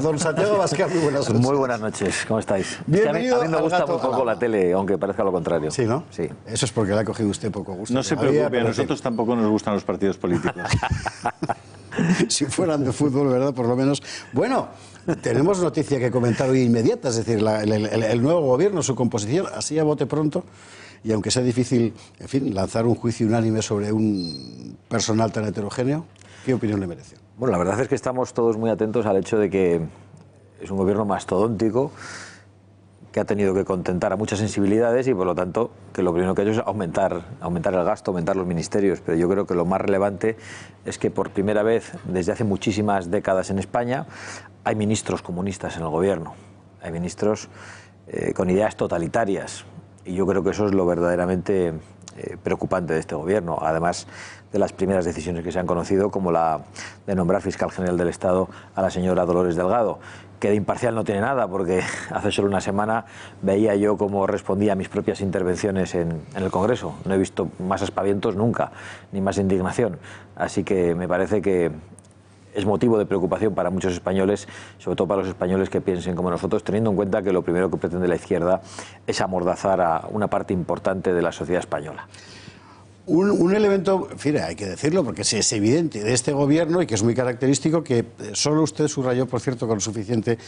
Don Santiago Vázquez, muy buenas noches. Muy buenas noches, ¿cómo estáis? Bienvenido a, me gusta poco la tele, aunque parezca lo contrario. Sí, ¿no? Sí. Eso es porque le ha cogido usted poco gusto. No se preocupe, a nosotros tampoco nos gustan los partidos políticos. si fueran de fútbol, ¿verdad? Por lo menos. Bueno, tenemos noticia que comentar hoy inmediata, es decir, el, nuevo gobierno, su composición, así a bote pronto. Y aunque sea difícil, en fin, lanzar un juicio unánime sobre un personal tan heterogéneo, ¿qué opinión le merece? Bueno, la verdad es que estamos todos muy atentos al hecho de que es un gobierno mastodóntico que ha tenido que contentar a muchas sensibilidades y por lo tanto que lo primero que ha hecho es aumentar, aumentar el gasto, aumentar los ministerios, pero yo creo que lo más relevante es que por primera vez desde hace muchísimas décadas en España hay ministros comunistas en el gobierno, hay ministros eh, con ideas totalitarias y yo creo que eso es lo verdaderamente eh, preocupante de este gobierno. Además, de las primeras decisiones que se han conocido, como la de nombrar fiscal general del Estado a la señora Dolores Delgado que de imparcial no tiene nada, porque hace solo una semana veía yo cómo respondía a mis propias intervenciones en, el Congreso. No he visto más aspavientos nunca, ni más indignación. Así que me parece que es motivo de preocupación para muchos españoles, sobre todo para los españoles que piensen como nosotros, teniendo en cuenta que lo primero que pretende la izquierda es amordazar a una parte importante de la sociedad española. Un, un, elemento, fíjate, hay que decirlo porque es evidente de este gobierno y que es muy característico, que eh, solo usted subrayó, por cierto, con suficiente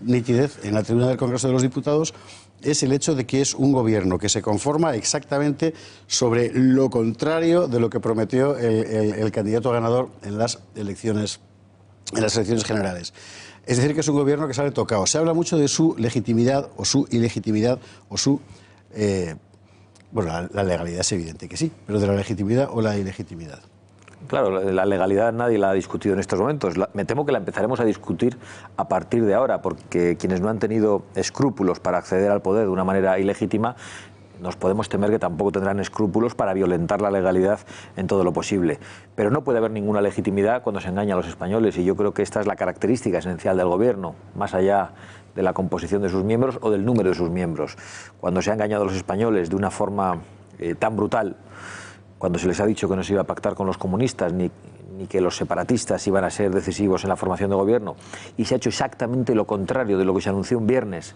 nitidez en la tribuna del Congreso de los Diputados, es el hecho de que es un gobierno que se conforma exactamente sobre lo contrario de lo que prometió el, candidato ganador en las elecciones, en las elecciones generales. Es decir, que es un gobierno que sale tocado. Se habla mucho de su legitimidad o su ilegitimidad o su eh, bueno, la, legalidad es evidente que sí, pero de la legitimidad o la ilegitimidad. Claro, la legalidad nadie la ha discutido en estos momentos. me temo que la empezaremos a discutir a partir de ahora, porque quienes no han tenido escrúpulos para acceder al poder de una manera ilegítima nos podemos temer que tampoco tendrán escrúpulos para violentar la legalidad en todo lo posible. Pero no puede haber ninguna legitimidad cuando se engaña a los españoles y yo creo que esta es la característica esencial del Gobierno, más allá de la composición de sus miembros o del número de sus miembros. Cuando se ha engañado a los españoles de una forma eh, tan brutal, cuando se les ha dicho que no se iba a pactar con los comunistas ni, ni que los separatistas iban a ser decisivos en la formación de gobierno, y se ha hecho exactamente lo contrario de lo que se anunció un viernes,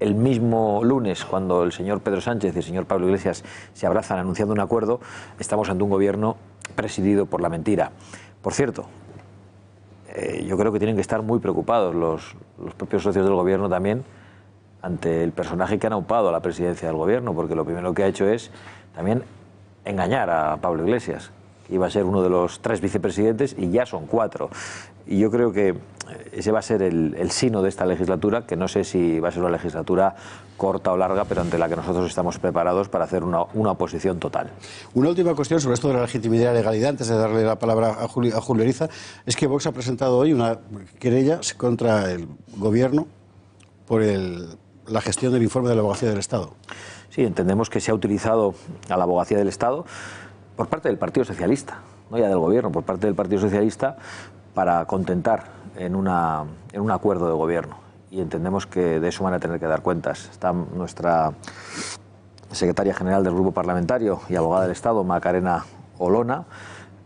el mismo lunes, cuando el señor Pedro Sánchez y el señor Pablo Iglesias se abrazan anunciando un acuerdo, estamos ante un gobierno presidido por la mentira. Por cierto, eh, yo creo que tienen que estar muy preocupados los, propios socios del gobierno también ante el personaje que ha aupado a la presidencia del gobierno, porque lo primero que ha hecho es también engañar a Pablo Iglesias, iba a ser uno de los tres vicepresidentes y ya son cuatro y yo creo que ese va a ser el, sino de esta legislatura, que no sé si va a ser una legislatura corta o larga, pero ante la que nosotros estamos preparados para hacer una, oposición total. Una última cuestión sobre esto de la legitimidad y la legalidad, antes de darle la palabra a Julio, a Eriza, es que Vox ha presentado hoy una querella contra el gobierno por la gestión del informe de la abogacía del Estado. Sí, entendemos que se ha utilizado a la abogacía del Estado por parte del Partido Socialista, no ya del gobierno, por parte del Partido Socialista, para contentar en, en un acuerdo de gobierno. Y entendemos que de eso van a tener que dar cuentas. Está nuestra secretaria general del Grupo Parlamentario y abogada del Estado, Macarena Olona,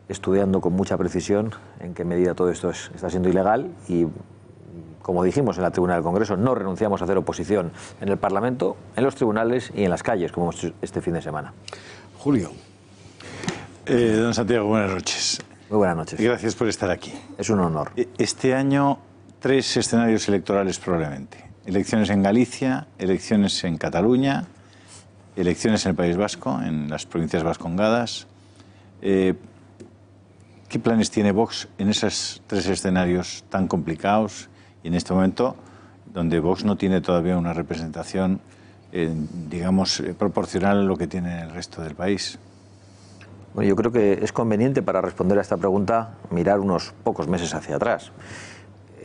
estudiando con mucha precisión en qué medida todo esto está siendo ilegal y, como dijimos en la tribuna del Congreso, no renunciamos a hacer oposición en el Parlamento, en los tribunales y en las calles, como este fin de semana. Julio. Eh, don Santiago, buenas noches. Muy buenas noches. Gracias por estar aquí. Es un honor. E, este año, tres escenarios electorales probablemente. Elecciones en Galicia, elecciones en Cataluña, elecciones en el País Vasco, en las provincias vascongadas. Eh, ¿Qué planes tiene Vox en esos tres escenarios tan complicados y en este momento donde Vox no tiene todavía una representación, eh, digamos, eh, proporcional a lo que tiene el resto del país? Bueno, yo creo que es conveniente para responder a esta pregunta mirar unos pocos meses hacia atrás.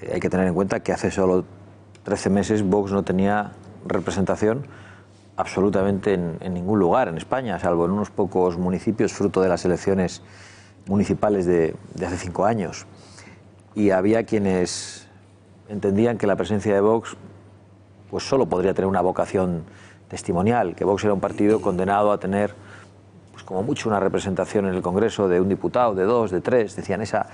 Eh, hay que tener en cuenta que hace solo 13 meses Vox no tenía representación absolutamente en, ningún lugar en España, salvo en unos pocos municipios fruto de las elecciones municipales de, de hace cinco años. Y había quienes entendían que la presencia de Vox pues solo podría tener una vocación testimonial, que Vox era un partido condenado a tener pues como mucho una representación en el Congreso de un diputado, de dos, de tres, decían esa,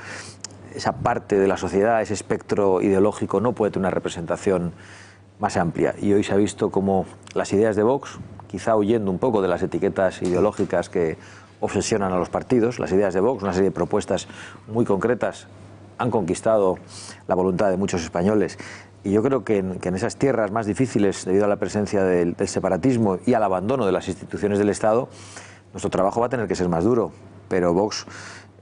esa parte de la sociedad, ese espectro ideológico no puede tener una representación más amplia. Y hoy se ha visto como las ideas de Vox, quizá huyendo un poco de las etiquetas ideológicas que obsesionan a los partidos, las ideas de Vox, una serie de propuestas muy concretas, han conquistado la voluntad de muchos españoles. Y yo creo que en, esas tierras más difíciles, debido a la presencia del separatismo y al abandono de las instituciones del Estado, nuestro trabajo va a tener que ser más duro, pero Vox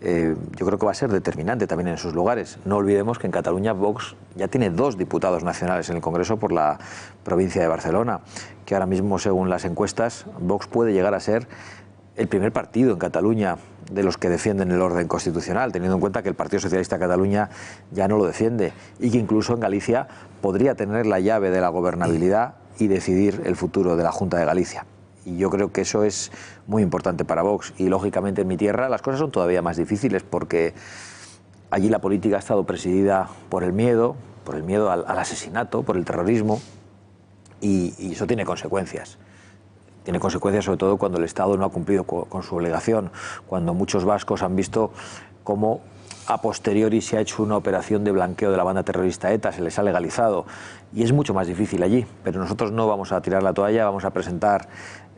eh, yo creo que va a ser determinante también en sus lugares. No olvidemos que en Cataluña Vox ya tiene dos diputados nacionales en el Congreso por la provincia de Barcelona, que ahora mismo, según las encuestas, Vox puede llegar a ser el primer partido en Cataluña de los que defienden el orden constitucional, teniendo en cuenta que el Partido Socialista de Cataluña ya no lo defiende y que incluso en Galicia podría tener la llave de la gobernabilidad y decidir el futuro de la Junta de Galicia. Y yo creo que eso es muy importante para Vox. Y lógicamente en mi tierra las cosas son todavía más difíciles porque allí la política ha estado presidida por el miedo, por el miedo al, asesinato, por el terrorismo. Y, eso tiene consecuencias. Tiene consecuencias sobre todo cuando el Estado no ha cumplido con su obligación, cuando muchos vascos han visto cómo a posteriori se ha hecho una operación de blanqueo de la banda terrorista ETA, se les ha legalizado y es mucho más difícil allí. Pero nosotros no vamos a tirar la toalla, vamos a presentar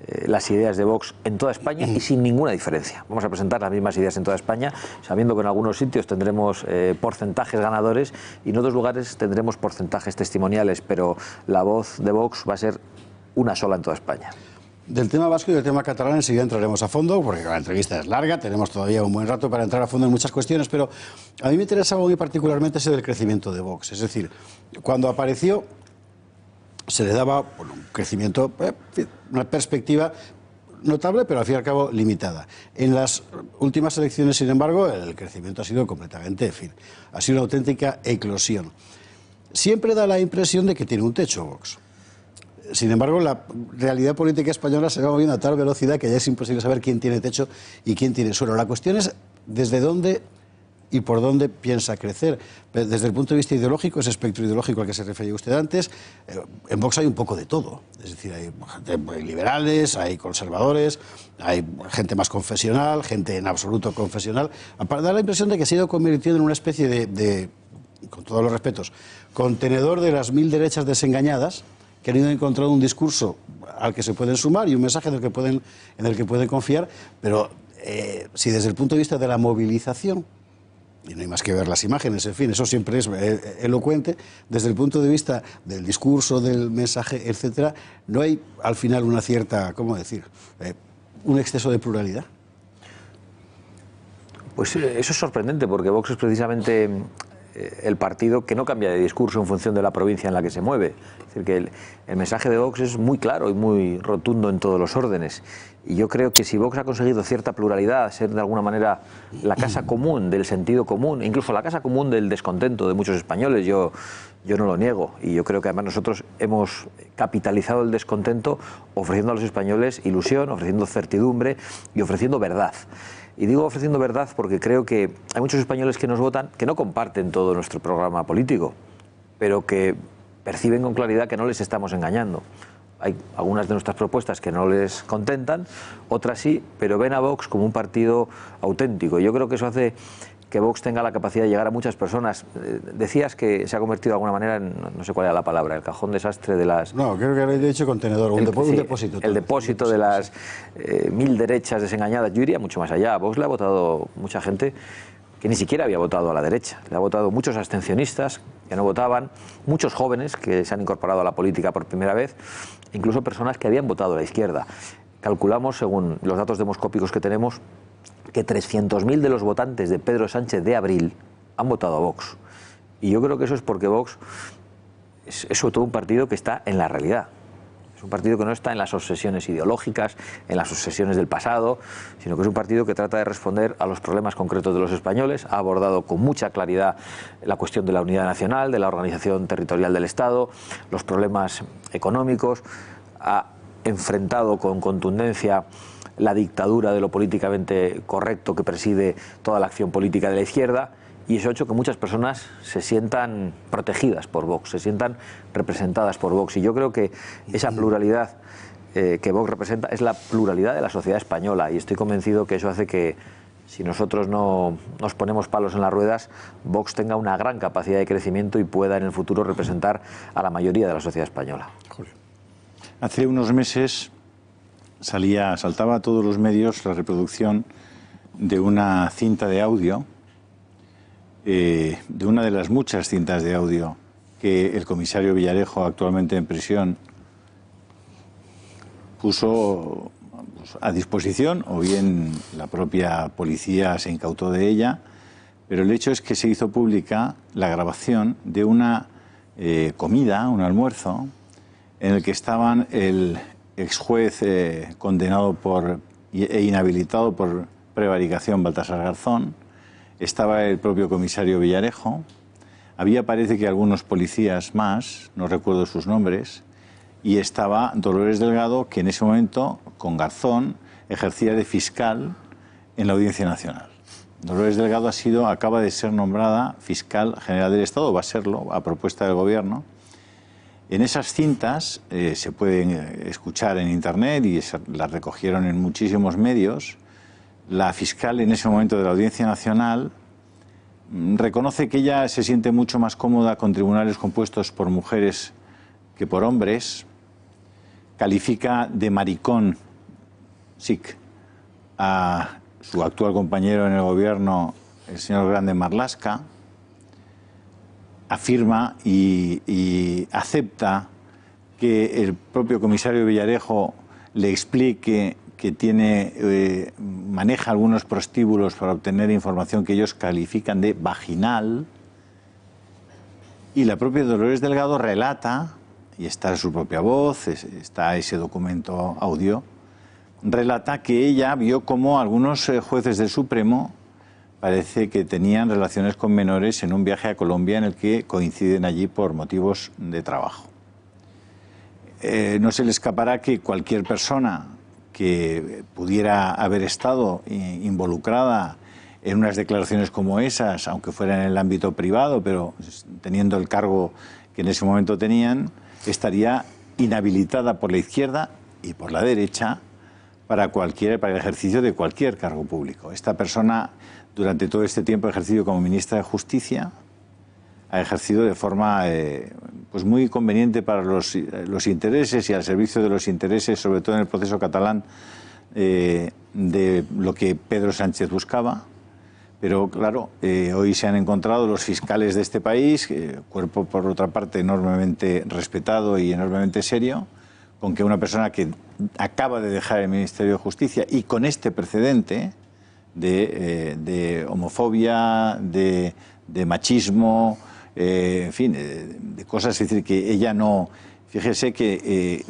eh, las ideas de Vox en toda España y sin ninguna diferencia. Vamos a presentar las mismas ideas en toda España, sabiendo que en algunos sitios tendremos eh, porcentajes ganadores y en otros lugares tendremos porcentajes testimoniales, pero la voz de Vox va a ser una sola en toda España. Del tema vasco y del tema catalán enseguida entraremos a fondo, porque la entrevista es larga, tenemos todavía un buen rato para entrar a fondo en muchas cuestiones, pero a mí me interesa muy particularmente ese del crecimiento de Vox. Es decir, cuando apareció, se le daba un crecimiento, eh, una perspectiva notable, pero al fin y al cabo limitada. En las últimas elecciones, sin embargo, el crecimiento ha sido completamente, en fin, ha sido una auténtica eclosión. Siempre da la impresión de que tiene un techo Vox. Sin embargo, la realidad política española se va moviendo a tal velocidad que ya es imposible saber quién tiene techo y quién tiene suelo. La cuestión es desde dónde y por dónde piensa crecer. Desde el punto de vista ideológico, ese espectro ideológico al que se refería usted antes, eh, en Vox hay un poco de todo. Es decir, hay, liberales, hay conservadores, hay gente más confesional, gente en absoluto confesional. Para dar la impresión de que se ha ido convirtiendo en una especie de, con todos los respetos, contenedor de las mil derechas desengañadas que han ido encontrando un discurso al que se pueden sumar y un mensaje que pueden, en el que pueden confiar, pero eh, si desde el punto de vista de la movilización y no hay más que ver las imágenes, en fin, eso siempre es eh, eh, elocuente, desde el punto de vista del discurso, del mensaje, etc., no hay al final una cierta, ¿cómo decir?, eh, un exceso de pluralidad. Pues eso es sorprendente, porque Vox es precisamente el partido que no cambia de discurso en función de la provincia en la que se mueve. Es decir, que el mensaje de Vox es muy claro y muy rotundo en todos los órdenes. Y yo creo que si Vox ha conseguido cierta pluralidad, ser de alguna manera la casa común del sentido común, incluso la casa común del descontento de muchos españoles, yo, yo no lo niego. Y yo creo que además nosotros hemos capitalizado el descontento ofreciendo a los españoles ilusión, ofreciendo certidumbre y ofreciendo verdad. Y digo ofreciendo verdad porque creo que hay muchos españoles que nos votan que no comparten todo nuestro programa político, pero que perciben con claridad que no les estamos engañando hay algunas de nuestras propuestas que no les contentan, otras sí, pero ven a Vox como un partido auténtico. Yo creo que eso hace que Vox tenga la capacidad de llegar a muchas personas. Eh, decías que se ha convertido de alguna manera en, no sé cuál era la palabra, el cajón desastre de las... No, creo que habéis dicho contenedor, un, depósito. El depósito de las eh, mil derechas desengañadas. Yo iría mucho más allá. Vox le ha votado mucha gente que ni siquiera había votado a la derecha. Le ha votado muchos abstencionistas que no votaban, muchos jóvenes que se han incorporado a la política por primera vez, e incluso personas que habían votado a la izquierda. Calculamos, según los datos demoscópicos que tenemos, que 300.000 de los votantes de Pedro Sánchez de abril han votado a Vox. Y yo creo que eso es porque Vox es, es sobre todo un partido que está en la realidad es un partido que no está en las obsesiones ideológicas, en las obsesiones del pasado, sino que es un partido que trata de responder a los problemas concretos de los españoles. Ha abordado con mucha claridad la cuestión de la unidad nacional, de la organización territorial del Estado, los problemas económicos. Ha enfrentado con contundencia la dictadura de lo políticamente correcto que preside toda la acción política de la izquierda y eso ha hecho que muchas personas se sientan protegidas por Vox, se sientan representadas por Vox. Y yo creo que esa pluralidad eh, que Vox representa es la pluralidad de la sociedad española y estoy convencido que eso hace que si nosotros no nos ponemos palos en las ruedas, Vox tenga una gran capacidad de crecimiento y pueda en el futuro representar a la mayoría de la sociedad española. Hace unos meses salía, saltaba a todos los medios la reproducción de una cinta de audio eh, de una de las muchas cintas de audio que el comisario Villarejo, actualmente en prisión, puso pues, a disposición, o bien la propia policía se incautó de ella, pero el hecho es que se hizo pública la grabación de una eh, comida, un almuerzo, en el que estaban el ex juez eh, condenado por, e inhabilitado por prevaricación Baltasar Garzón, estaba el propio comisario Villarejo, había parece que algunos policías más, no recuerdo sus nombres, y estaba Dolores Delgado, que en ese momento, con Garzón, ejercía de fiscal en la Audiencia Nacional. Dolores Delgado ha sido, acaba de ser nombrada fiscal general del Estado, va a serlo a propuesta del Gobierno. En esas cintas eh, se pueden eh, escuchar en Internet y las recogieron en muchísimos medios la fiscal en ese momento de la Audiencia Nacional mm, reconoce que ella se siente mucho más cómoda con tribunales compuestos por mujeres que por hombres, califica de maricón SIC a su actual compañero en el gobierno, el señor Grande Marlasca, afirma y, y acepta que el propio comisario Villarejo le explique que tiene, eh, maneja algunos prostíbulos para obtener información que ellos califican de vaginal. Y la propia Dolores Delgado relata, y está en su propia voz, está ese documento audio, relata que ella vio cómo algunos eh, jueces del Supremo parece que tenían relaciones con menores en un viaje a Colombia en el que coinciden allí por motivos de trabajo. Eh, no se le escapará que cualquier persona que pudiera haber estado involucrada en unas declaraciones como esas, aunque fuera en el ámbito privado, pero teniendo el cargo que en ese momento tenían, estaría inhabilitada por la izquierda y por la derecha para, cualquier, para el ejercicio de cualquier cargo público. Esta persona, durante todo este tiempo, ha ejercido como ministra de Justicia, ha ejercido de forma eh, pues muy conveniente para los, intereses y al servicio de los intereses, sobre todo en el proceso catalán, eh, de lo que Pedro Sánchez buscaba. Pero claro, eh, hoy se han encontrado los fiscales de este país, cuerpo por otra parte enormemente respetado y enormemente serio, con que una persona que acaba de dejar el Ministerio de Justicia y con este precedente de, homofobia, de machismo, eh, en fin, eh, de cosas. Es decir, que ella no. Fíjese que eh,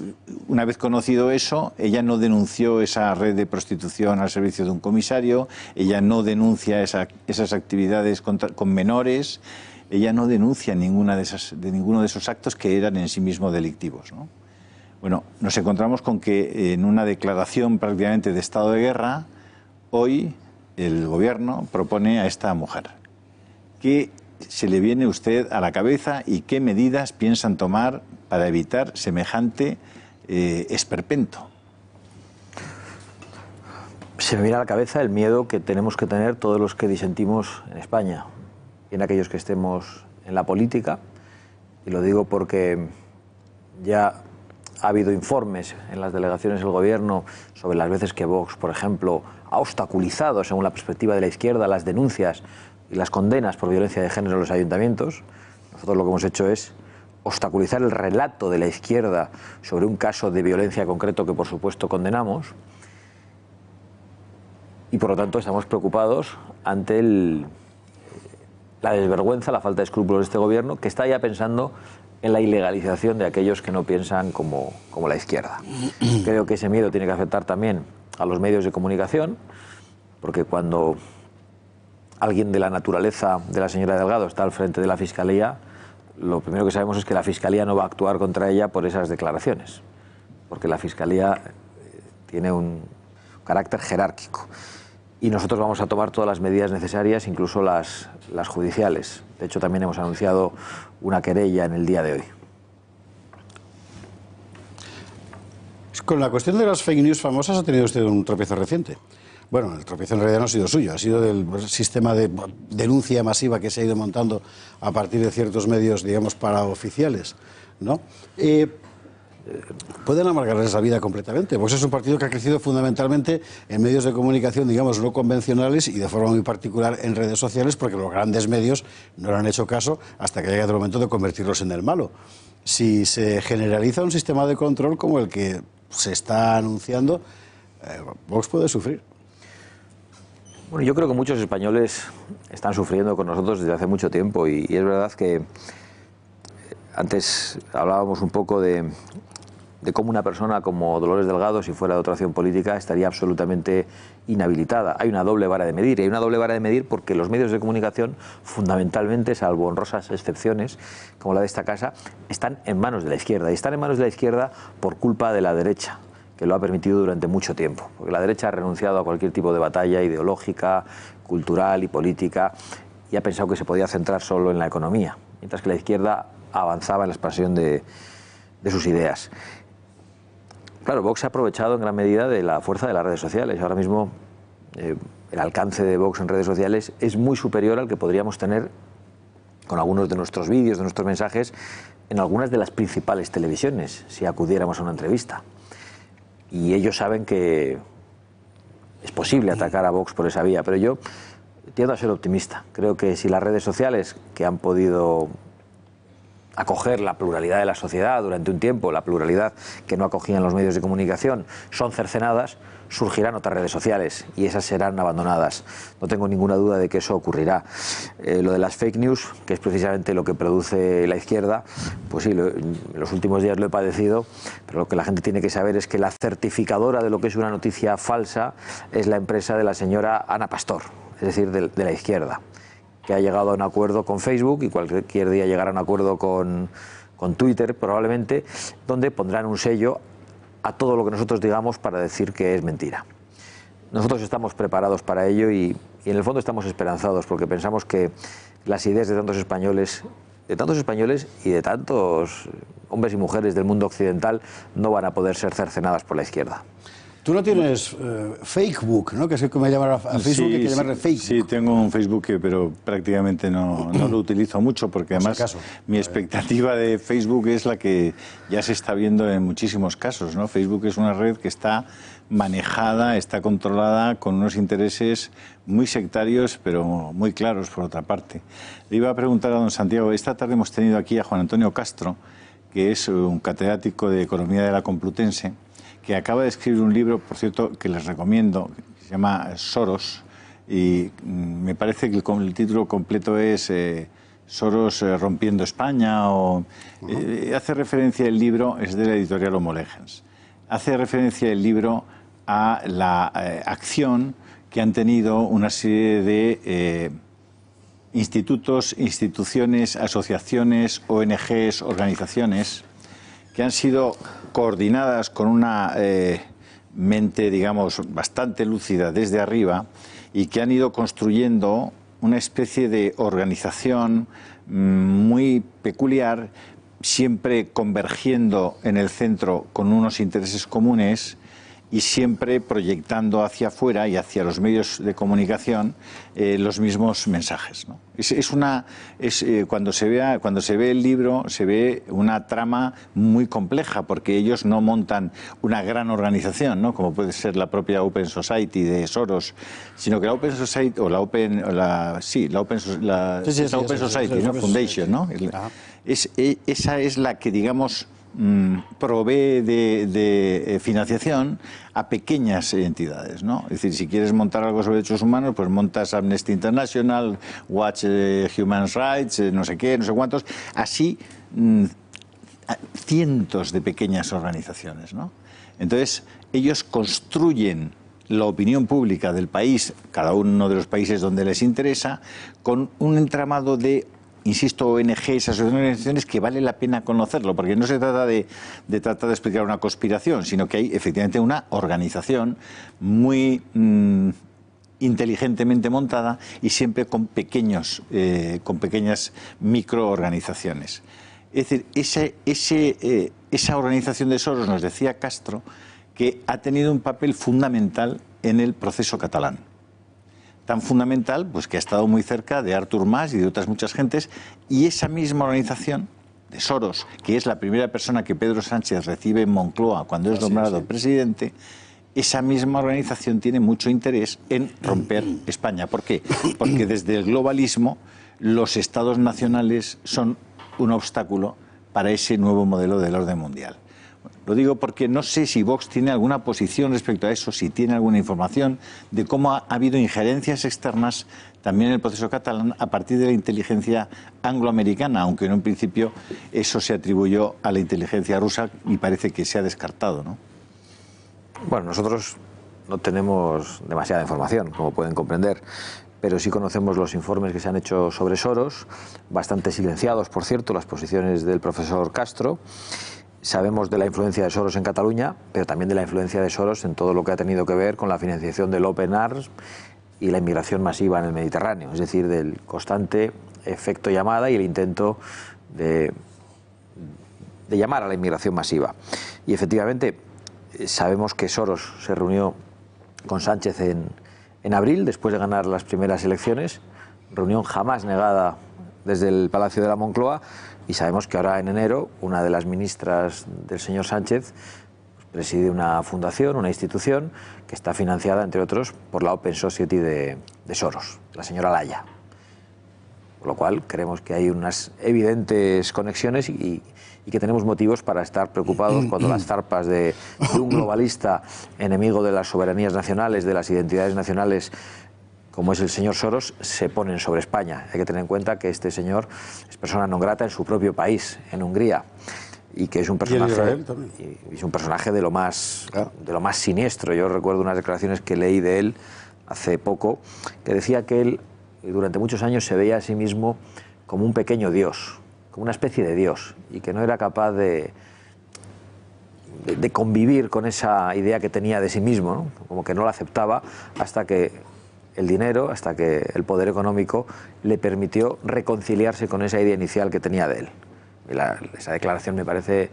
una vez conocido eso, ella no denunció esa red de prostitución al servicio de un comisario, ella no denuncia esas actividades con menores, ella no denuncia ninguna de, esas, de ninguno de esos actos que eran en sí mismo delictivos. Bueno, nos encontramos con que en una declaración prácticamente de estado de guerra, hoy el gobierno propone a esta mujer que se le viene usted a la cabeza y qué medidas piensan tomar para evitar semejante eh, esperpento? Se me viene a la cabeza el miedo que tenemos que tener todos los que disentimos en España, y en aquellos que estemos en la política, y lo digo porque ya ha habido informes en las delegaciones del Gobierno sobre las veces que Vox, por ejemplo, ha obstaculizado, según la perspectiva de la izquierda, las denuncias y las condenas por violencia de género en los ayuntamientos. Nosotros lo que hemos hecho es obstaculizar el relato de la izquierda sobre un caso de violencia concreto que por supuesto condenamos y por lo tanto estamos preocupados ante la desvergüenza, la falta de escrúpulos de este gobierno que está ya pensando en la ilegalización de aquellos que no piensan como, como la izquierda. Creo que ese miedo tiene que afectar también a los medios de comunicación porque cuando alguien de la naturaleza de la señora Delgado está al frente de la Fiscalía, lo primero que sabemos es que la Fiscalía no va a actuar contra ella por esas declaraciones, porque la Fiscalía eh, tiene un carácter jerárquico. Y nosotros vamos a tomar todas las medidas necesarias, incluso las, judiciales. De hecho, también hemos anunciado una querella en el día de hoy. Con la cuestión de las fake news famosas ha tenido usted un tropiezo reciente. Bueno, el tropiezo en realidad no ha sido suyo, ha sido del sistema de denuncia masiva que se ha ido montando a partir de ciertos medios, digamos, paraoficiales. ¿no? Eh, pueden amargarles la vida completamente. Vox es un partido que ha crecido fundamentalmente en medios de comunicación, digamos, no convencionales y de forma muy particular en redes sociales, porque los grandes medios no le han hecho caso hasta que llega el momento de convertirlos en el malo. Si se generaliza un sistema de control como el que se está anunciando, eh, Vox puede sufrir. Bueno, yo creo que muchos españoles están sufriendo con nosotros desde hace mucho tiempo y, es verdad que eh, antes hablábamos un poco de, de, cómo una persona como Dolores Delgado, si fuera de otra acción política, estaría absolutamente inhabilitada. Hay una doble vara de medir y hay una doble vara de medir porque los medios de comunicación, fundamentalmente, salvo honrosas excepciones como la de esta casa, están en manos de la izquierda y están en manos de la izquierda por culpa de la derecha que lo ha permitido durante mucho tiempo. Porque la derecha ha renunciado a cualquier tipo de batalla ideológica, cultural y política y ha pensado que se podía centrar solo en la economía, mientras que la izquierda avanzaba en la expansión de, sus ideas. Claro, Vox se ha aprovechado en gran medida de la fuerza de las redes sociales. Ahora mismo eh, el alcance de Vox en redes sociales es muy superior al que podríamos tener con algunos de nuestros vídeos, de nuestros mensajes, en algunas de las principales televisiones, si acudiéramos a una entrevista y ellos saben que es posible atacar a Vox por esa vía, pero yo tiendo a ser optimista. Creo que si las redes sociales que han podido acoger la pluralidad de la sociedad durante un tiempo, la pluralidad que no acogían los medios de comunicación, son cercenadas, surgirán otras redes sociales y esas serán abandonadas. No tengo ninguna duda de que eso ocurrirá. Eh, lo de las fake news, que es precisamente lo que produce la izquierda, pues sí, en los últimos días lo he padecido, pero lo que la gente tiene que saber es que la certificadora de lo que es una noticia falsa es la empresa de la señora Ana Pastor, es decir, de la izquierda que ha llegado a un acuerdo con Facebook y cualquier día llegará a un acuerdo con, Twitter probablemente, donde pondrán un sello a todo lo que nosotros digamos para decir que es mentira. Nosotros estamos preparados para ello y, y en el fondo estamos esperanzados porque pensamos que las ideas de tantos españoles de tantos españoles y de tantos hombres y mujeres del mundo occidental no van a poder ser cercenadas por la izquierda. Tú no tienes eh, Facebook, ¿no? Que es como llamar a Facebook sí, que llamarle Facebook. Sí, tengo un Facebook, pero prácticamente no, lo utilizo mucho porque además mi expectativa de Facebook es la que ya se está viendo en muchísimos casos, ¿no? Facebook es una red que está manejada, está controlada con unos intereses muy sectarios, pero muy claros por otra parte. Le iba a preguntar a don Santiago, esta tarde hemos tenido aquí a Juan Antonio Castro, que es un catedrático de Economía de la Complutense, que acaba de escribir un libro, por cierto, que les recomiendo, se llama Soros, y mm, me parece que el, título completo es eh, Soros eh, rompiendo España, o, eh, hace referencia el libro, es de la editorial Homo hace referencia el libro a la acción que han tenido una serie de institutos, instituciones, asociaciones, ONGs, organizaciones, que han sido coordinadas con una eh, mente, digamos, bastante lúcida desde arriba y que han ido construyendo una especie de organización mm, muy peculiar, siempre convergiendo en el centro con unos intereses comunes y siempre proyectando hacia afuera y hacia los medios de comunicación eh, los mismos mensajes. Es, una, es, eh, cuando, se vea, cuando se ve el libro se ve una trama muy compleja porque ellos no montan una gran organización, ¿no? como puede ser la propia Open Society de Soros, sino que la Open Society, o la Open, la, sí, la Open, la, la Open Society, ¿no? Foundation, ¿no? es, e, esa es la que, digamos, Mm, provee de, eh, financiación a pequeñas entidades. ¿no? Es decir, si quieres montar algo sobre derechos humanos, pues montas Amnesty International, Watch eh, Human Rights, eh, no sé qué, no sé cuántos. Así, mm, cientos de pequeñas organizaciones. ¿no? Entonces, ellos construyen la opinión pública del país, cada uno de los países donde les interesa, con un entramado de insisto, ONGs, asociaciones que vale la pena conocerlo, porque no se trata de, tratar de explicar una conspiración, sino que hay efectivamente una organización muy mm, inteligentemente montada y siempre con pequeños, eh, con pequeñas microorganizaciones. Es decir, eh, esa organización de Soros, nos decía Castro, que ha tenido un papel fundamental en el proceso catalán tan fundamental, pues que ha estado muy cerca de Arthur Mas y de otras muchas gentes, y esa misma organización de Soros, que es la primera persona que Pedro Sánchez recibe en Moncloa cuando es nombrado presidente, esa misma organización tiene mucho interés en romper España. ¿Por qué? Porque desde el globalismo los estados nacionales son un obstáculo para ese nuevo modelo del orden mundial. Lo digo porque no sé si Vox tiene alguna posición respecto a eso, si tiene alguna información de cómo ha, habido injerencias externas también en el proceso catalán a partir de la inteligencia angloamericana, aunque en un principio eso se atribuyó a la inteligencia rusa y parece que se ha descartado. ¿no? Bueno, nosotros no tenemos demasiada información, como pueden comprender pero sí conocemos los informes que se han hecho sobre Soros, bastante silenciados, por cierto, las posiciones del profesor Castro, sabemos de la influencia de Soros en Cataluña, pero también de la influencia de Soros en todo lo que ha tenido que ver con la financiación del Open Arms y la inmigración masiva en el Mediterráneo, es decir, del constante efecto llamada y el intento de, llamar a la inmigración masiva. Y efectivamente, eh, sabemos que Soros se reunió con Sánchez en abril, después de ganar las primeras elecciones, reunión jamás negada desde el Palacio de la Moncloa, y sabemos que ahora en enero una de las ministras del señor Sánchez preside una fundación, una institución que está financiada, entre otros, por la Open Society de, Soros, la señora Laya. Por lo cual, creemos que hay unas evidentes conexiones y, que tenemos motivos para estar preocupados cuando las zarpas de, un globalista enemigo de las soberanías nacionales, de las identidades nacionales, como es el señor Soros, se ponen sobre España. Hay que tener en cuenta que este señor es persona no grata en su propio país, en Hungría, y que es un personaje, es un personaje de, lo más, de lo más siniestro. Yo recuerdo unas declaraciones que leí de él hace poco, que decía que él durante muchos años se veía a sí mismo como un pequeño dios, como una especie de dios, y que no era capaz de, de, convivir con esa idea que tenía de sí mismo, como que no la aceptaba hasta que el dinero hasta que el poder económico le permitió reconciliarse con esa idea inicial que tenía de él. esa declaración me parece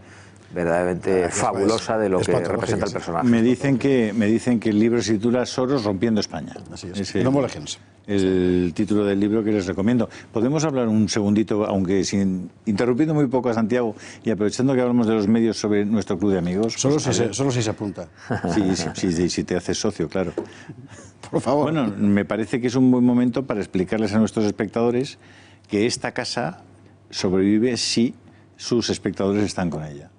verdaderamente ah, fabulosa de lo que representa el personaje. Me dicen que, me dicen que el libro se titula Soros rompiendo España. Así es. es el, El título del libro que les recomiendo. Podemos hablar un segundito, aunque sin interrumpiendo muy poco a Santiago y aprovechando que hablamos de los medios sobre nuestro club de amigos. Solo, si, pues, se, solo si se apunta. Sí, sí, sí, si te haces socio, claro por favor. Bueno, me parece que es un buen momento para explicarles a nuestros espectadores que esta casa sobrevive si sus espectadores están con ella,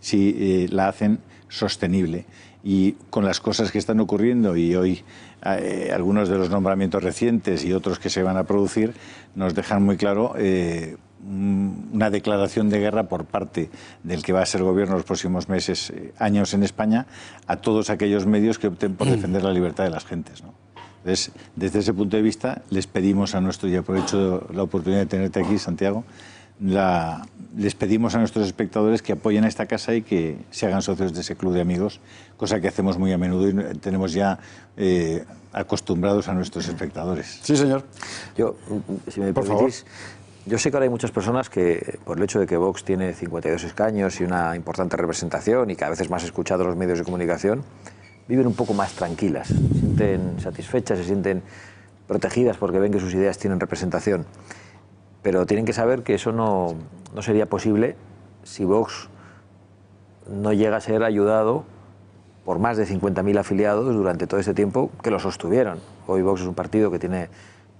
si eh, la hacen sostenible. Y con las cosas que están ocurriendo y hoy eh, algunos de los nombramientos recientes y otros que se van a producir nos dejan muy claro eh, Mm, una declaración de guerra por parte del que va a ser gobierno los próximos meses, eh, años en España, a todos aquellos medios que opten por mm. defender la libertad de las gentes. ¿no? desde ese punto de vista, les pedimos a nuestro, y aprovecho la oportunidad de tenerte aquí, Santiago, les pedimos a nuestros espectadores que apoyen a esta casa y que se hagan socios de ese club de amigos, cosa que hacemos muy a menudo y tenemos ya eh, acostumbrados a nuestros espectadores. Sí, señor. Yo, si me Por permitís, favor. Yo sé que ahora hay muchas personas que, por el hecho de que Vox tiene 52 escaños y una importante representación y cada vez es más escuchado los medios de comunicación, viven un poco más tranquilas, se sienten satisfechas, se sienten protegidas porque ven que sus ideas tienen representación. Pero tienen que saber que eso no, no sería posible si Vox no llega a ser ayudado por más de 50.000 afiliados durante todo este tiempo que lo sostuvieron. Hoy Vox es un partido que tiene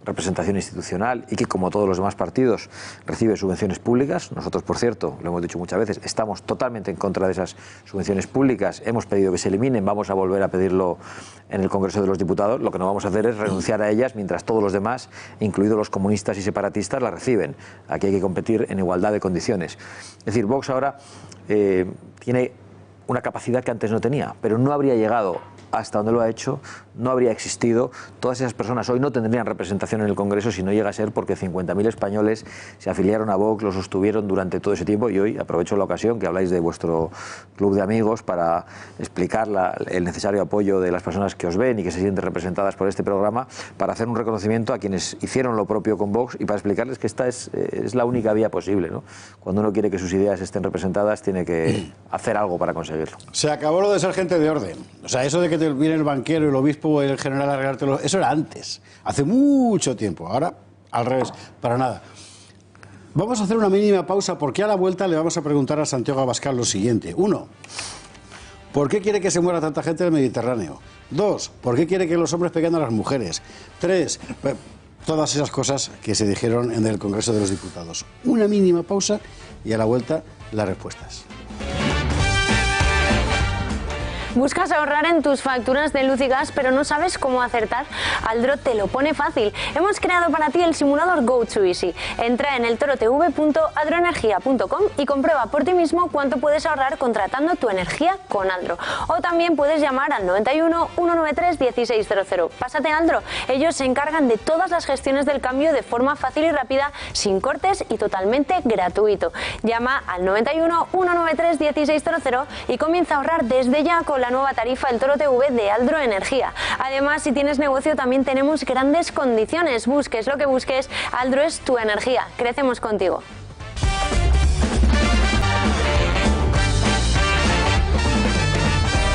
representación institucional y que, como todos los demás partidos, recibe subvenciones públicas. Nosotros, por cierto, lo hemos dicho muchas veces, estamos totalmente en contra de esas subvenciones públicas. Hemos pedido que se eliminen, vamos a volver a pedirlo en el Congreso de los Diputados. Lo que no vamos a hacer es renunciar a ellas mientras todos los demás, incluidos los comunistas y separatistas, las reciben. Aquí hay que competir en igualdad de condiciones. Es decir, Vox ahora eh, tiene una capacidad que antes no tenía, pero no habría llegado hasta donde lo ha hecho, no habría existido. Todas esas personas hoy no tendrían representación en el Congreso si no llega a ser porque 50.000 españoles se afiliaron a Vox, lo sostuvieron durante todo ese tiempo y hoy aprovecho la ocasión que habláis de vuestro club de amigos para explicar el necesario apoyo de las personas que os ven y que se sienten representadas por este programa, para hacer un reconocimiento a quienes hicieron lo propio con Vox y para explicarles que esta es, la única vía posible. Cuando uno quiere que sus ideas estén representadas, tiene que hacer algo para conseguirlo. Se acabó lo de ser gente de orden. O sea, eso de que el banquero y el obispo el general a eso era antes, hace mucho tiempo. Ahora, al revés, para nada. Vamos a hacer una mínima pausa porque a la vuelta le vamos a preguntar a Santiago Abascal lo siguiente. Uno, ¿por qué quiere que se muera tanta gente del Mediterráneo? Dos, ¿por qué quiere que los hombres peguen a las mujeres? Tres, eh, todas esas cosas que se dijeron en el Congreso de los Diputados. Una mínima pausa y a la vuelta las respuestas. Buscas ahorrar en tus facturas de luz y gas, pero no sabes cómo acertar. Aldro te lo pone fácil. Hemos creado para ti el simulador Go to Easy. Entra en el torotv.adroenergia.com y comprueba por ti mismo cuánto puedes ahorrar contratando tu energía con Aldro. O también puedes llamar al 91 193 1600. Pásate a Aldro. Ellos se encargan de todas las gestiones del cambio de forma fácil y rápida, sin cortes y totalmente gratuito. Llama al 91 193 1600 y comienza a ahorrar desde ya con la la nueva tarifa del Toro TV de Aldro Energía. Además, si tienes negocio también tenemos grandes condiciones. Busques lo que busques, Aldro es tu energía. Crecemos contigo.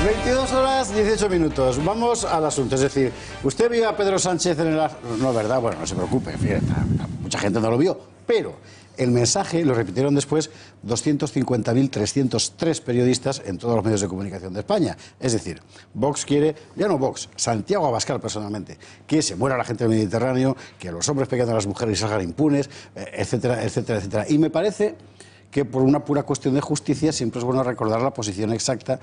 22 horas 18 minutos. Vamos al asunto. Es decir, usted vio a Pedro Sánchez en el... No, ¿verdad? Bueno, no se preocupe. mucha gente no lo vio. Pero el mensaje lo repitieron después 250.303 periodistas en todos los medios de comunicación de España. Es decir, Vox quiere, ya no Vox, Santiago Abascal personalmente, que se muera la gente del Mediterráneo, que los hombres peguen a las mujeres y salgan impunes, eh, etcétera, etcétera, etcétera. Y me parece que por una pura cuestión de justicia siempre es bueno recordar la posición exacta,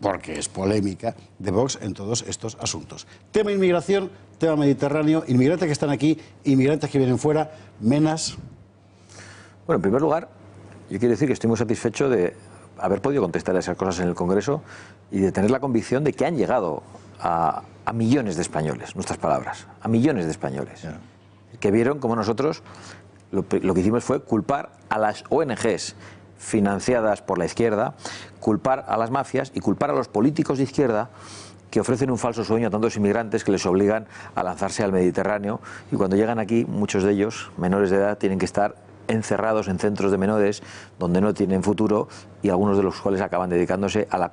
porque es polémica, de Vox en todos estos asuntos. Tema inmigración, tema mediterráneo, inmigrantes que están aquí, inmigrantes que vienen fuera, menas. Bueno, en primer lugar, yo quiero decir que estoy muy satisfecho de haber podido contestar a esas cosas en el Congreso y de tener la convicción de que han llegado a, millones de españoles, nuestras palabras, a millones de españoles, que vieron como nosotros lo, lo que hicimos fue culpar a las ONGs financiadas por la izquierda, culpar a las mafias y culpar a los políticos de izquierda que ofrecen un falso sueño a tantos inmigrantes que les obligan a lanzarse al Mediterráneo y cuando llegan aquí muchos de ellos, menores de edad, tienen que estar encerrados en centros de menores donde no tienen futuro y algunos de los cuales acaban dedicándose a la,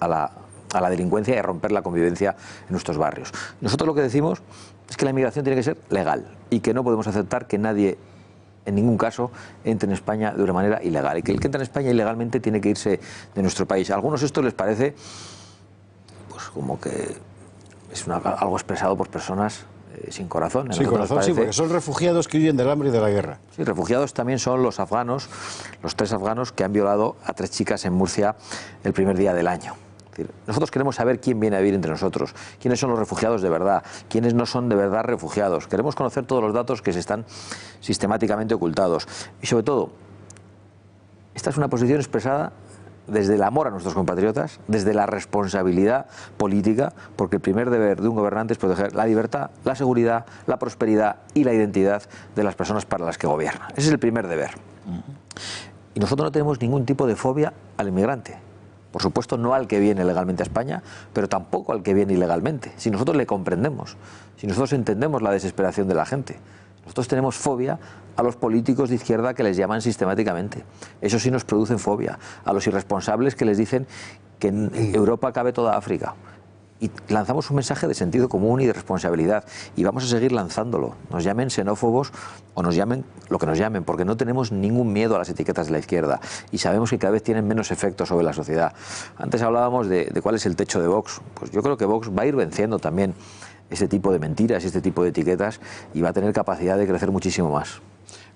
a la, a la delincuencia y a romper la convivencia en nuestros barrios. Nosotros lo que decimos es que la inmigración tiene que ser legal y que no podemos aceptar que nadie en ningún caso entre en España de una manera ilegal y que el que entra en España ilegalmente tiene que irse de nuestro país. A algunos esto les parece pues como que es algo expresado por personas eh, sin corazón. Sin corazón, sí, porque son refugiados que huyen del hambre y de la guerra. Sí, refugiados también son los afganos, los tres afganos que han violado a tres chicas en Murcia el primer día del año. nosotros queremos saber quién viene a vivir entre nosotros, quiénes son los refugiados de verdad, quiénes no son de verdad refugiados. Queremos conocer todos los datos que se están sistemáticamente ocultados. Y sobre todo, esta es una posición expresada desde el amor a nuestros compatriotas, desde la responsabilidad política, porque el primer deber de un gobernante es proteger la libertad, la seguridad, la prosperidad y la identidad de las personas para las que gobierna. Ese es el primer deber. Y nosotros no tenemos ningún tipo de fobia al inmigrante. Por supuesto, no al que viene legalmente a España, pero tampoco al que viene ilegalmente. Si nosotros le comprendemos, si nosotros entendemos la desesperación de la gente, nosotros tenemos fobia a los políticos de izquierda que les llaman sistemáticamente. Eso sí nos produce fobia. A los irresponsables que les dicen que en Europa cabe toda África. Y lanzamos un mensaje de sentido común y de responsabilidad. Y vamos a seguir lanzándolo. Nos llamen xenófobos o nos llamen lo que nos llamen, porque no tenemos ningún miedo a las etiquetas de la izquierda. Y sabemos que cada vez tienen menos efecto sobre la sociedad. Antes hablábamos de, de cuál es el techo de Vox. Pues yo creo que Vox va a ir venciendo también ese tipo de mentiras y este tipo de etiquetas y va a tener capacidad de crecer muchísimo más.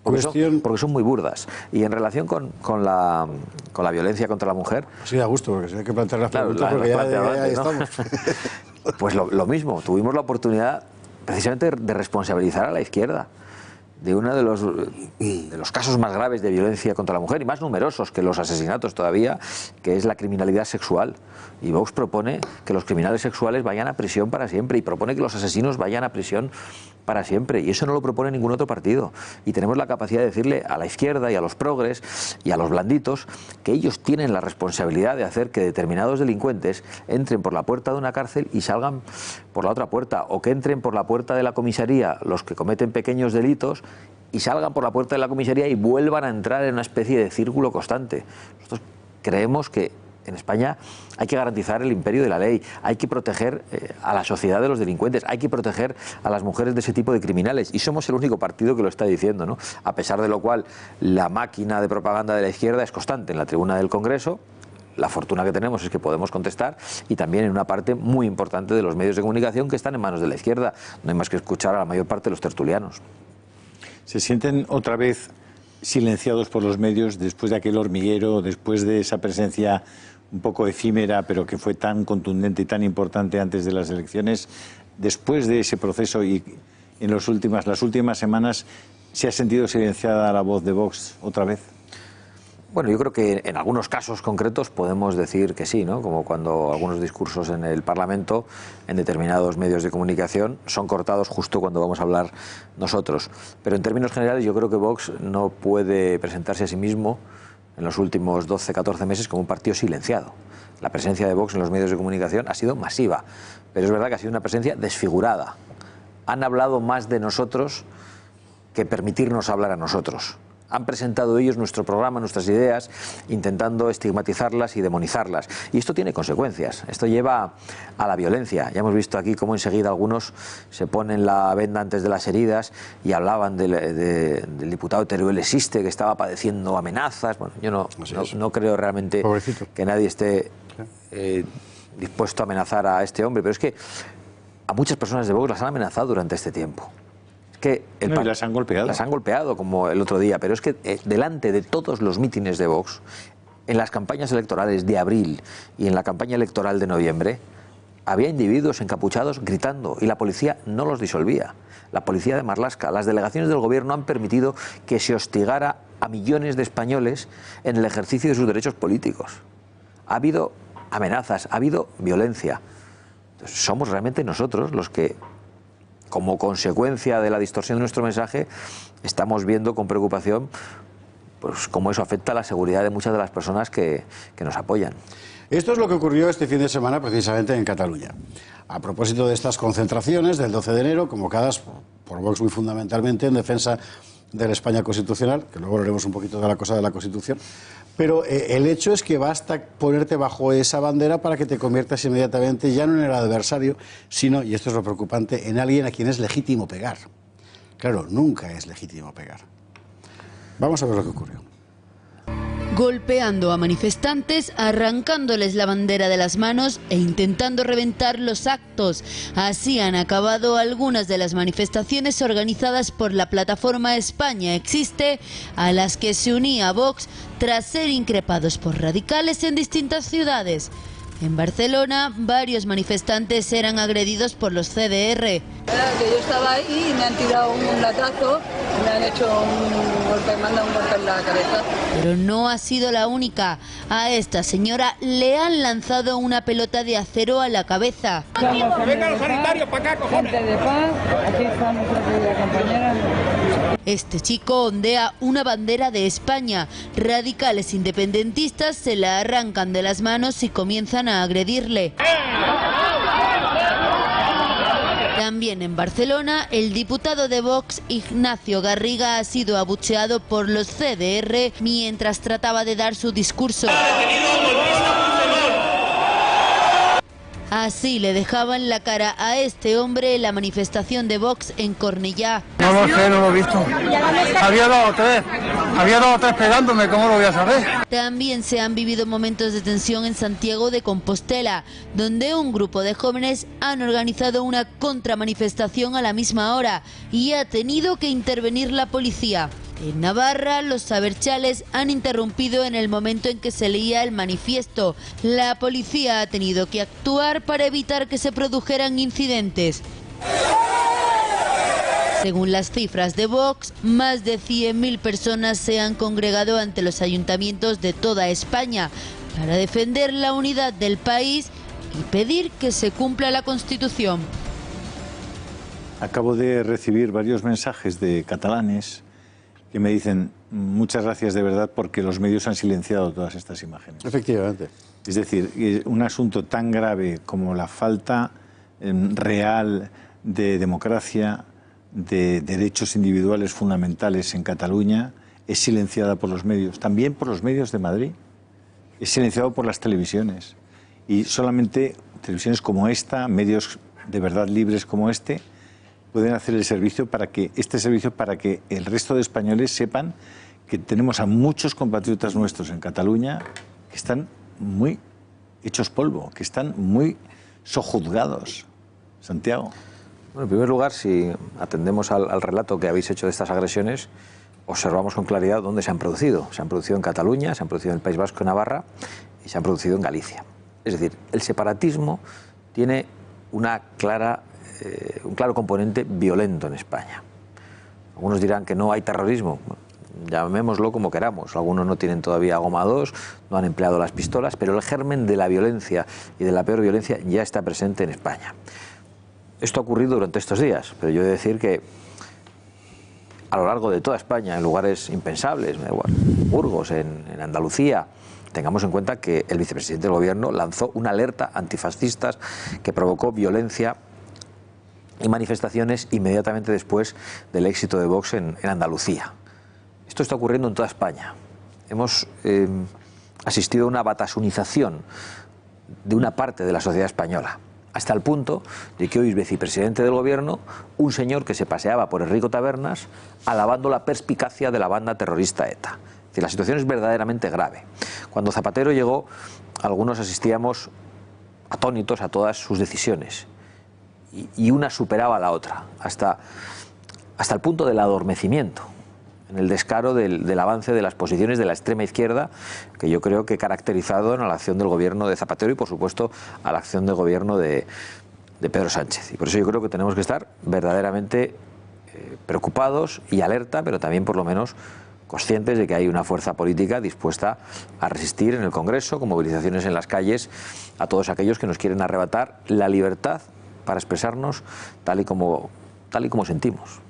Porque son, muy burdas. Y en relación con, con, la, con la violencia contra la mujer... Pues sí, a gusto, porque si hay que plantear las preguntas, porque ya, pues lo mismo, tuvimos la oportunidad precisamente de responsabilizar a la izquierda de uno de los, de los casos más graves de violencia contra la mujer y más numerosos que los asesinatos todavía, que es la criminalidad sexual. Y Vox propone que los criminales sexuales vayan a prisión para siempre y propone que los asesinos vayan a prisión para siempre. Y eso no lo propone ningún otro partido. Y tenemos la capacidad de decirle a la izquierda y a los progres y a los blanditos que ellos tienen la responsabilidad de hacer que determinados delincuentes entren por la puerta de una cárcel y salgan por la otra puerta, o que entren por la puerta de la comisaría los que cometen pequeños delitos y salgan por la puerta de la comisaría y vuelvan a entrar en una especie de círculo constante. Nosotros creemos que en España hay que garantizar el imperio de la ley, hay que proteger eh, a la sociedad de los delincuentes, hay que proteger a las mujeres de ese tipo de criminales. Y somos el único partido que lo está diciendo, A pesar de lo cual, la máquina de propaganda de la izquierda es constante en la tribuna del Congreso. La fortuna que tenemos es que podemos contestar y también en una parte muy importante de los medios de comunicación que están en manos de la izquierda. No hay más que escuchar a la mayor parte de los tertulianos se sienten otra vez silenciados por los medios después de aquel hormiguero, después de esa presencia un poco efímera, pero que fue tan contundente y tan importante antes de las elecciones. Después de ese proceso y en últimas, las últimas semanas, ¿se ha sentido silenciada la voz de Vox otra vez? Bueno, yo creo que en algunos casos concretos podemos decir que sí, ¿no? Como cuando algunos discursos en el Parlamento, en determinados medios de comunicación, son cortados justo cuando vamos a hablar nosotros. Pero en términos generales, yo creo que Vox no puede presentarse a sí mismo en los últimos 12, 14 meses como un partido silenciado. La presencia de Vox en los medios de comunicación ha sido masiva, pero es verdad que ha sido una presencia desfigurada. Han hablado más de nosotros que permitirnos hablar a nosotros han presentado ellos nuestro programa, nuestras ideas, intentando estigmatizarlas y demonizarlas. Y esto tiene consecuencias, esto lleva a la violencia. Ya hemos visto aquí cómo enseguida algunos se ponen la venda antes de las heridas y hablaban del, diputado Teruel Existe, que estaba padeciendo amenazas. Bueno, yo no, creo realmente que nadie esté eh, dispuesto a amenazar a este hombre, pero es que a muchas personas de Vox las han amenazado durante este tiempo las han golpeado. Las han golpeado, como el otro día, pero es que eh, delante de todos los mítines de Vox, en las campañas electorales de abril y en la campaña electoral de noviembre, había individuos encapuchados gritando y la policía no los disolvía. La policía de Marlasca, las delegaciones del gobierno han permitido que se hostigara a millones de españoles en el ejercicio de sus derechos políticos. Ha habido amenazas, ha habido violencia. somos realmente nosotros los que como consecuencia de la distorsión de nuestro mensaje, estamos viendo con preocupación pues, cómo eso afecta a la seguridad de muchas de las personas que, que nos apoyan. Esto es lo que ocurrió este fin de semana precisamente en Cataluña. A propósito de estas concentraciones del 12 de enero, convocadas por Vox muy fundamentalmente en defensa de la España constitucional, que luego hablaremos un poquito de la cosa de la Constitución, pero eh, el hecho es que basta ponerte bajo esa bandera para que te conviertas inmediatamente ya no en el adversario, sino, y esto es lo preocupante, en alguien a quien es legítimo pegar. Claro, nunca es legítimo pegar. Vamos a ver lo que ocurrió golpeando a manifestantes, arrancándoles la bandera de las manos e intentando reventar los actos. Así han acabado algunas de las manifestaciones organizadas por la plataforma España Existe, a las que se unía Vox tras ser increpados por radicales en distintas ciudades. En Barcelona, varios manifestantes eran agredidos por los CDR. yo estaba ahí y me han tirado un latazo, me han hecho un golpe, me han dado un golpe en la cabeza. Pero no ha sido la única. A esta señora le han lanzado una pelota de acero a la cabeza. Venga los sanitarios para acá, cojones. de paz, aquí estamos la compañera. Este chico ondea una bandera de España. Radicales independentistas se la arrancan de las manos y comienzan a agredirle. También en Barcelona, el diputado de Vox, Ignacio Garriga, ha sido abucheado por los CDR mientras trataba de dar su discurso. Así le dejaban la cara a este hombre la manifestación de Vox en Cornillá. No lo sé, no lo he visto. Había dos tres. Había dos tres pegándome, ¿cómo lo voy a saber? También se han vivido momentos de tensión en Santiago de Compostela, donde un grupo de jóvenes han organizado una contramanifestación a la misma hora y ha tenido que intervenir la policía. En Navarra, los saberchales han interrumpido en el momento en que se leía el manifiesto. La policía ha tenido que actuar para evitar que se produjeran incidentes. Según las cifras de Vox, más de 100.000 personas se han congregado ante los ayuntamientos de toda España para defender la unidad del país y pedir que se cumpla la Constitución. Acabo de recibir varios mensajes de catalanes que me dicen muchas gracias de verdad porque los medios han silenciado todas estas imágenes. Efectivamente. Es decir, un asunto tan grave como la falta em, real de democracia, de derechos individuales fundamentales en Cataluña, es silenciada por los medios, también por los medios de Madrid, es silenciado por las televisiones. Y solamente televisiones como esta, medios de verdad libres como este, pueden hacer el servicio para que este servicio para que el resto de españoles sepan que tenemos a muchos compatriotas nuestros en Cataluña que están muy hechos polvo, que están muy sojuzgados. Santiago. en primer lugar, si atendemos al, relato que habéis hecho de estas agresiones, observamos con claridad dónde se han producido. Se han producido en Cataluña, se han producido en el País Vasco, Navarra y se han producido en Galicia. Es decir, el separatismo tiene una clara eh, un claro componente violento en España. Algunos dirán que no hay terrorismo, llamémoslo como queramos. Algunos no tienen todavía goma 2, no han empleado las pistolas, pero el germen de la violencia y de la peor violencia ya está presente en España. Esto ha ocurrido durante estos días, pero yo he de decir que a lo largo de toda España, en lugares impensables, en Burgos, en, Andalucía, Tengamos en cuenta que el vicepresidente del Gobierno lanzó una alerta antifascistas que provocó violencia y manifestaciones inmediatamente después del éxito de Vox en, Andalucía. Esto está ocurriendo en toda España. Hemos eh, asistido a una batasunización de una parte de la sociedad española, hasta el punto de que hoy es vicepresidente del gobierno un señor que se paseaba por Enrico Tabernas alabando la perspicacia de la banda terrorista ETA. la situación es verdaderamente grave. Cuando Zapatero llegó, algunos asistíamos atónitos a todas sus decisiones y, una superaba a la otra, hasta, hasta el punto del adormecimiento en el descaro del, avance de las posiciones de la extrema izquierda, que yo creo que caracterizado en la acción del gobierno de Zapatero y, por supuesto, a la acción del gobierno de, Pedro Sánchez. Y por eso yo creo que tenemos que estar verdaderamente eh, preocupados y alerta, pero también, por lo menos, conscientes de que hay una fuerza política dispuesta a resistir en el Congreso, con movilizaciones en las calles, a todos aquellos que nos quieren arrebatar la libertad para expresarnos tal y como, tal y como sentimos.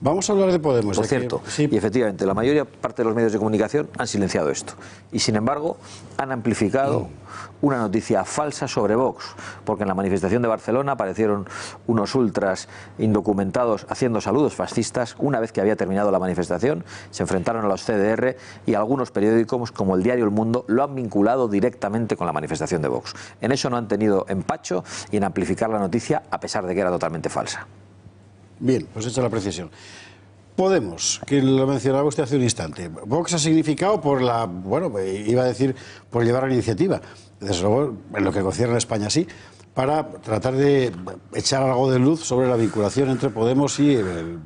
Vamos a hablar de Podemos. Por cierto, y efectivamente, la mayoría parte de los medios de comunicación han silenciado esto. Y sin embargo, han amplificado una noticia falsa sobre Vox, porque en la manifestación de Barcelona aparecieron unos ultras indocumentados haciendo saludos fascistas. Una vez que había terminado la manifestación, se enfrentaron a los CDR y algunos periódicos, como el diario El Mundo, lo han vinculado directamente con la manifestación de Vox. En eso no han tenido empacho y en amplificar la noticia, a pesar de que era totalmente falsa. Bien, pues hecha la precisión. Podemos, que lo mencionaba usted hace un instante. Vox ha significado por la, bueno, eh, iba a decir, por llevar la iniciativa, desde luego, en lo que concierne a España sí, para tratar de echar algo de luz sobre la vinculación entre Podemos y el eh,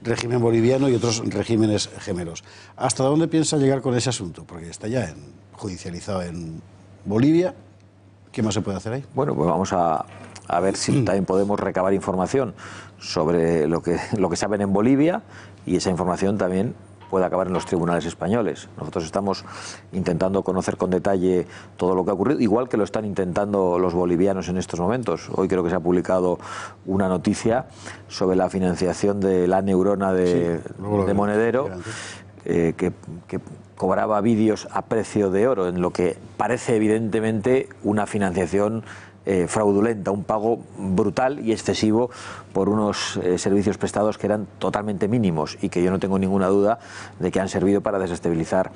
régimen boliviano y otros regímenes gemelos. ¿Hasta dónde piensa llegar con ese asunto? Porque está ya en, judicializado en Bolivia. ¿Qué más se puede hacer ahí? Bueno, pues vamos a, a ver si mm. también podemos recabar información sobre lo que, lo que saben en Bolivia y esa información también puede acabar en los tribunales españoles. Nosotros estamos intentando conocer con detalle todo lo que ha ocurrido, igual que lo están intentando los bolivianos en estos momentos. Hoy creo que se ha publicado una noticia sobre la financiación de la neurona de, Monedero, eh, que, que cobraba vídeos a precio de oro, en lo que parece evidentemente una financiación eh, fraudulenta, un pago brutal y excesivo por unos eh, servicios prestados que eran totalmente mínimos y que yo no tengo ninguna duda de que han servido para desestabilizar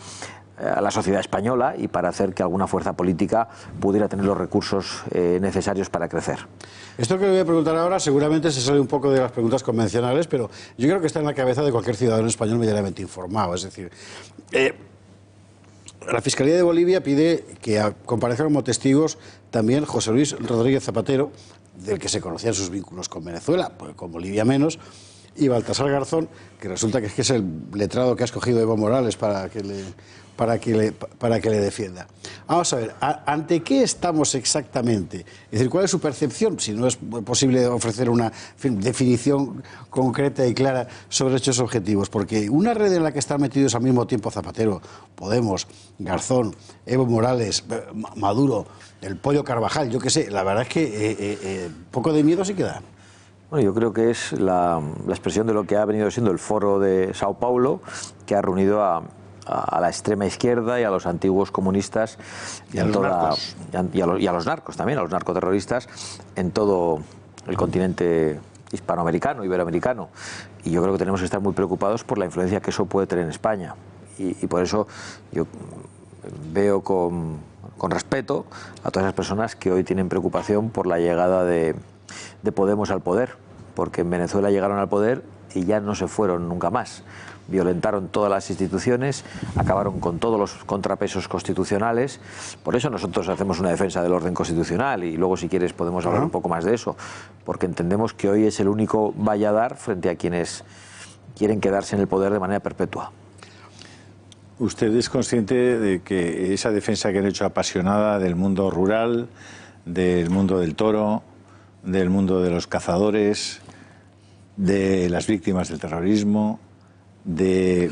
eh, a la sociedad española y para hacer que alguna fuerza política pudiera tener los recursos necesarios para crecer. Esto que le voy a preguntar ahora seguramente se sale un poco de las preguntas convencionales, pero yo creo que está en la cabeza de cualquier ciudadano español medianamente informado. Es decir, la Fiscalía de Bolivia pide que comparezcan como testigos también José Luis Rodríguez Zapatero, del que se conocían sus vínculos con Venezuela, pues con Bolivia menos, y Baltasar Garzón, que resulta que es, que es el letrado que ha escogido Evo Morales para que le para que le, para que le defienda. Vamos a ver, ¿ante qué estamos exactamente? Es decir, ¿cuál es su percepción? Si no es posible ofrecer una definición concreta y clara sobre estos objetivos, porque una red en la que están metidos al mismo tiempo Zapatero, Podemos, Garzón, Evo Morales, eh, Maduro, el pollo Carvajal, yo qué sé, la verdad es que eh, eh, poco de miedo sí queda. Bueno, yo creo que es la expresión de lo que ha venido siendo el foro de Sao Paulo, que ha reunido a a la extrema izquierda y a los antiguos comunistas y, a, los, narcos también, a los narcoterroristas en todo el continente hispanoamericano, iberoamericano. Y yo creo que tenemos que estar muy preocupados por la influencia que eso puede tener en España. Y, por eso yo veo con, respeto a todas las personas que hoy tienen preocupación por la llegada de, de Podemos al poder, porque en Venezuela llegaron al poder y ya no se fueron nunca más violentaron todas las instituciones, acabaron con todos los contrapesos constitucionales. Por eso nosotros hacemos una defensa del orden constitucional y luego, si quieres, podemos hablar un poco más de eso, porque entendemos que hoy es el único valladar frente a quienes quieren quedarse en el poder de manera perpetua. ¿Usted es consciente de que esa defensa que han hecho apasionada del mundo rural, del mundo del toro, del mundo de los cazadores, de las víctimas del terrorismo, de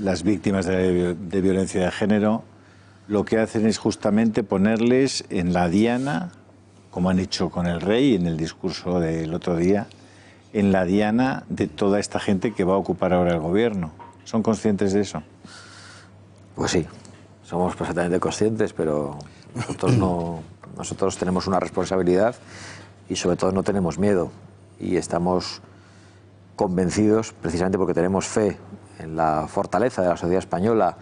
las víctimas de, violencia de género, lo que hacen es justamente ponerles en la diana, como han hecho con el rey en el discurso del otro día, en la diana de toda esta gente que va a ocupar ahora el gobierno. ¿Son conscientes de eso? Pues sí, somos perfectamente conscientes, pero nosotros, nosotros tenemos una responsabilidad y sobre todo no tenemos miedo y estamos convencidos, precisamente porque tenemos fe en la fortaleza de la sociedad española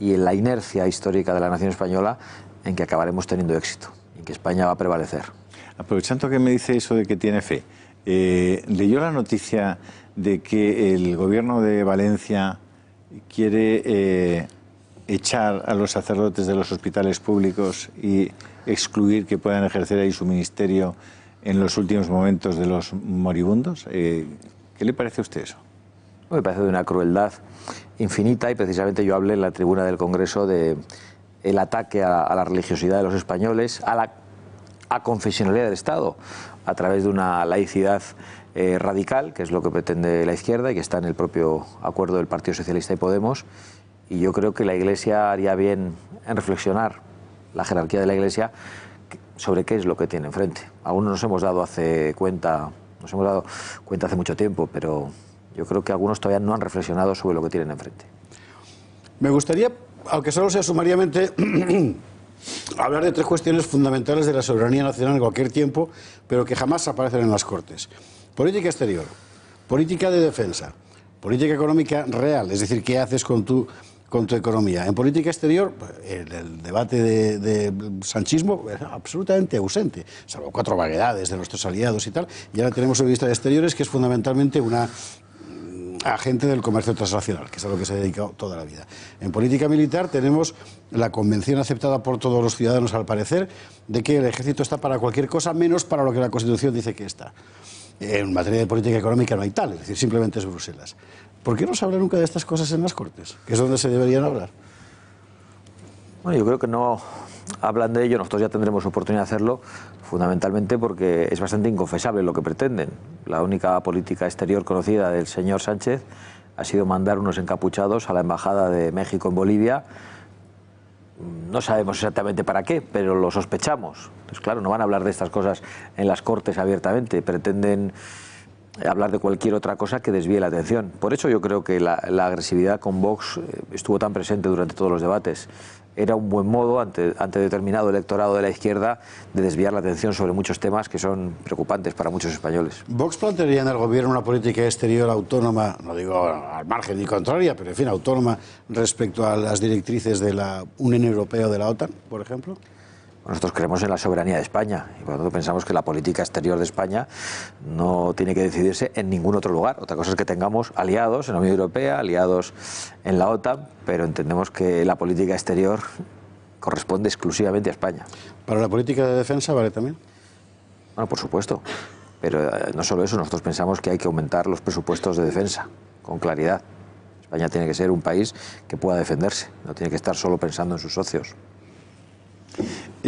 y en la inercia histórica de la nación española, en que acabaremos teniendo éxito, en que España va a prevalecer. Aprovechando que me dice eso de que tiene fe, eh, ¿leyó la noticia de que el gobierno de Valencia quiere eh, echar a los sacerdotes de los hospitales públicos y excluir que puedan ejercer ahí su ministerio en los últimos momentos de los moribundos? Eh, ¿Qué le parece a usted eso? Me parece de una crueldad infinita y precisamente yo hablé en la tribuna del Congreso de el ataque a, la religiosidad de los españoles, a la a confesionalidad del Estado, a través de una laicidad eh, radical, que es lo que pretende la izquierda y que está en el propio acuerdo del Partido Socialista y Podemos. Y yo creo que la Iglesia haría bien en reflexionar, la jerarquía de la Iglesia, sobre qué es lo que tiene enfrente. Aún no nos hemos dado hace cuenta nos hemos dado cuenta hace mucho tiempo, pero yo creo que algunos todavía no han reflexionado sobre lo que tienen enfrente. Me gustaría, aunque solo sea sumariamente, hablar de tres cuestiones fundamentales de la soberanía nacional en cualquier tiempo, pero que jamás aparecen en las Cortes. Política exterior, política de defensa, política económica real, es decir, qué haces con tu con economía. En política exterior, pues, el, debate de, sanchismo era absolutamente ausente, salvo cuatro vaguedades de nuestros aliados y tal. Y ahora tenemos un ministro de Exteriores que es fundamentalmente una mm, agente del comercio transnacional, que es a lo que se ha dedicado toda la vida. En política militar tenemos la convención aceptada por todos los ciudadanos, al parecer, de que el ejército está para cualquier cosa menos para lo que la Constitución dice que está. En materia de política económica no hay tal, es decir, simplemente es Bruselas. ¿Por qué no se habla nunca de estas cosas en las Cortes? Que es donde se deberían hablar. Bueno, yo creo que no hablan de ello, nosotros ya tendremos oportunidad de hacerlo, fundamentalmente porque es bastante inconfesable lo que pretenden. La única política exterior conocida del señor Sánchez ha sido mandar unos encapuchados a la Embajada de México en Bolivia. No sabemos exactamente para qué, pero lo sospechamos. Pues claro, no van a hablar de estas cosas en las Cortes abiertamente. Pretenden hablar de cualquier otra cosa que desvíe la atención. Por eso yo creo que la, agresividad con Vox eh, estuvo tan presente durante todos los debates. Era un buen modo ante, ante, determinado electorado de la izquierda de desviar la atención sobre muchos temas que son preocupantes para muchos españoles. Vox plantearía en el gobierno una política exterior autónoma, no digo al margen ni contraria, pero en fin, autónoma respecto a las directrices de la Unión Europea o de la OTAN, por ejemplo. Nosotros creemos en la soberanía de España y por lo tanto pensamos que la política exterior de España no tiene que decidirse en ningún otro lugar. Otra cosa es que tengamos aliados en la Unión Europea, aliados en la OTAN, pero entendemos que la política exterior corresponde exclusivamente a España. ¿Para la política de defensa vale también? Bueno, por supuesto. Pero eh, no solo eso, nosotros pensamos que hay que aumentar los presupuestos de defensa, con claridad. España tiene que ser un país que pueda defenderse, no tiene que estar solo pensando en sus socios.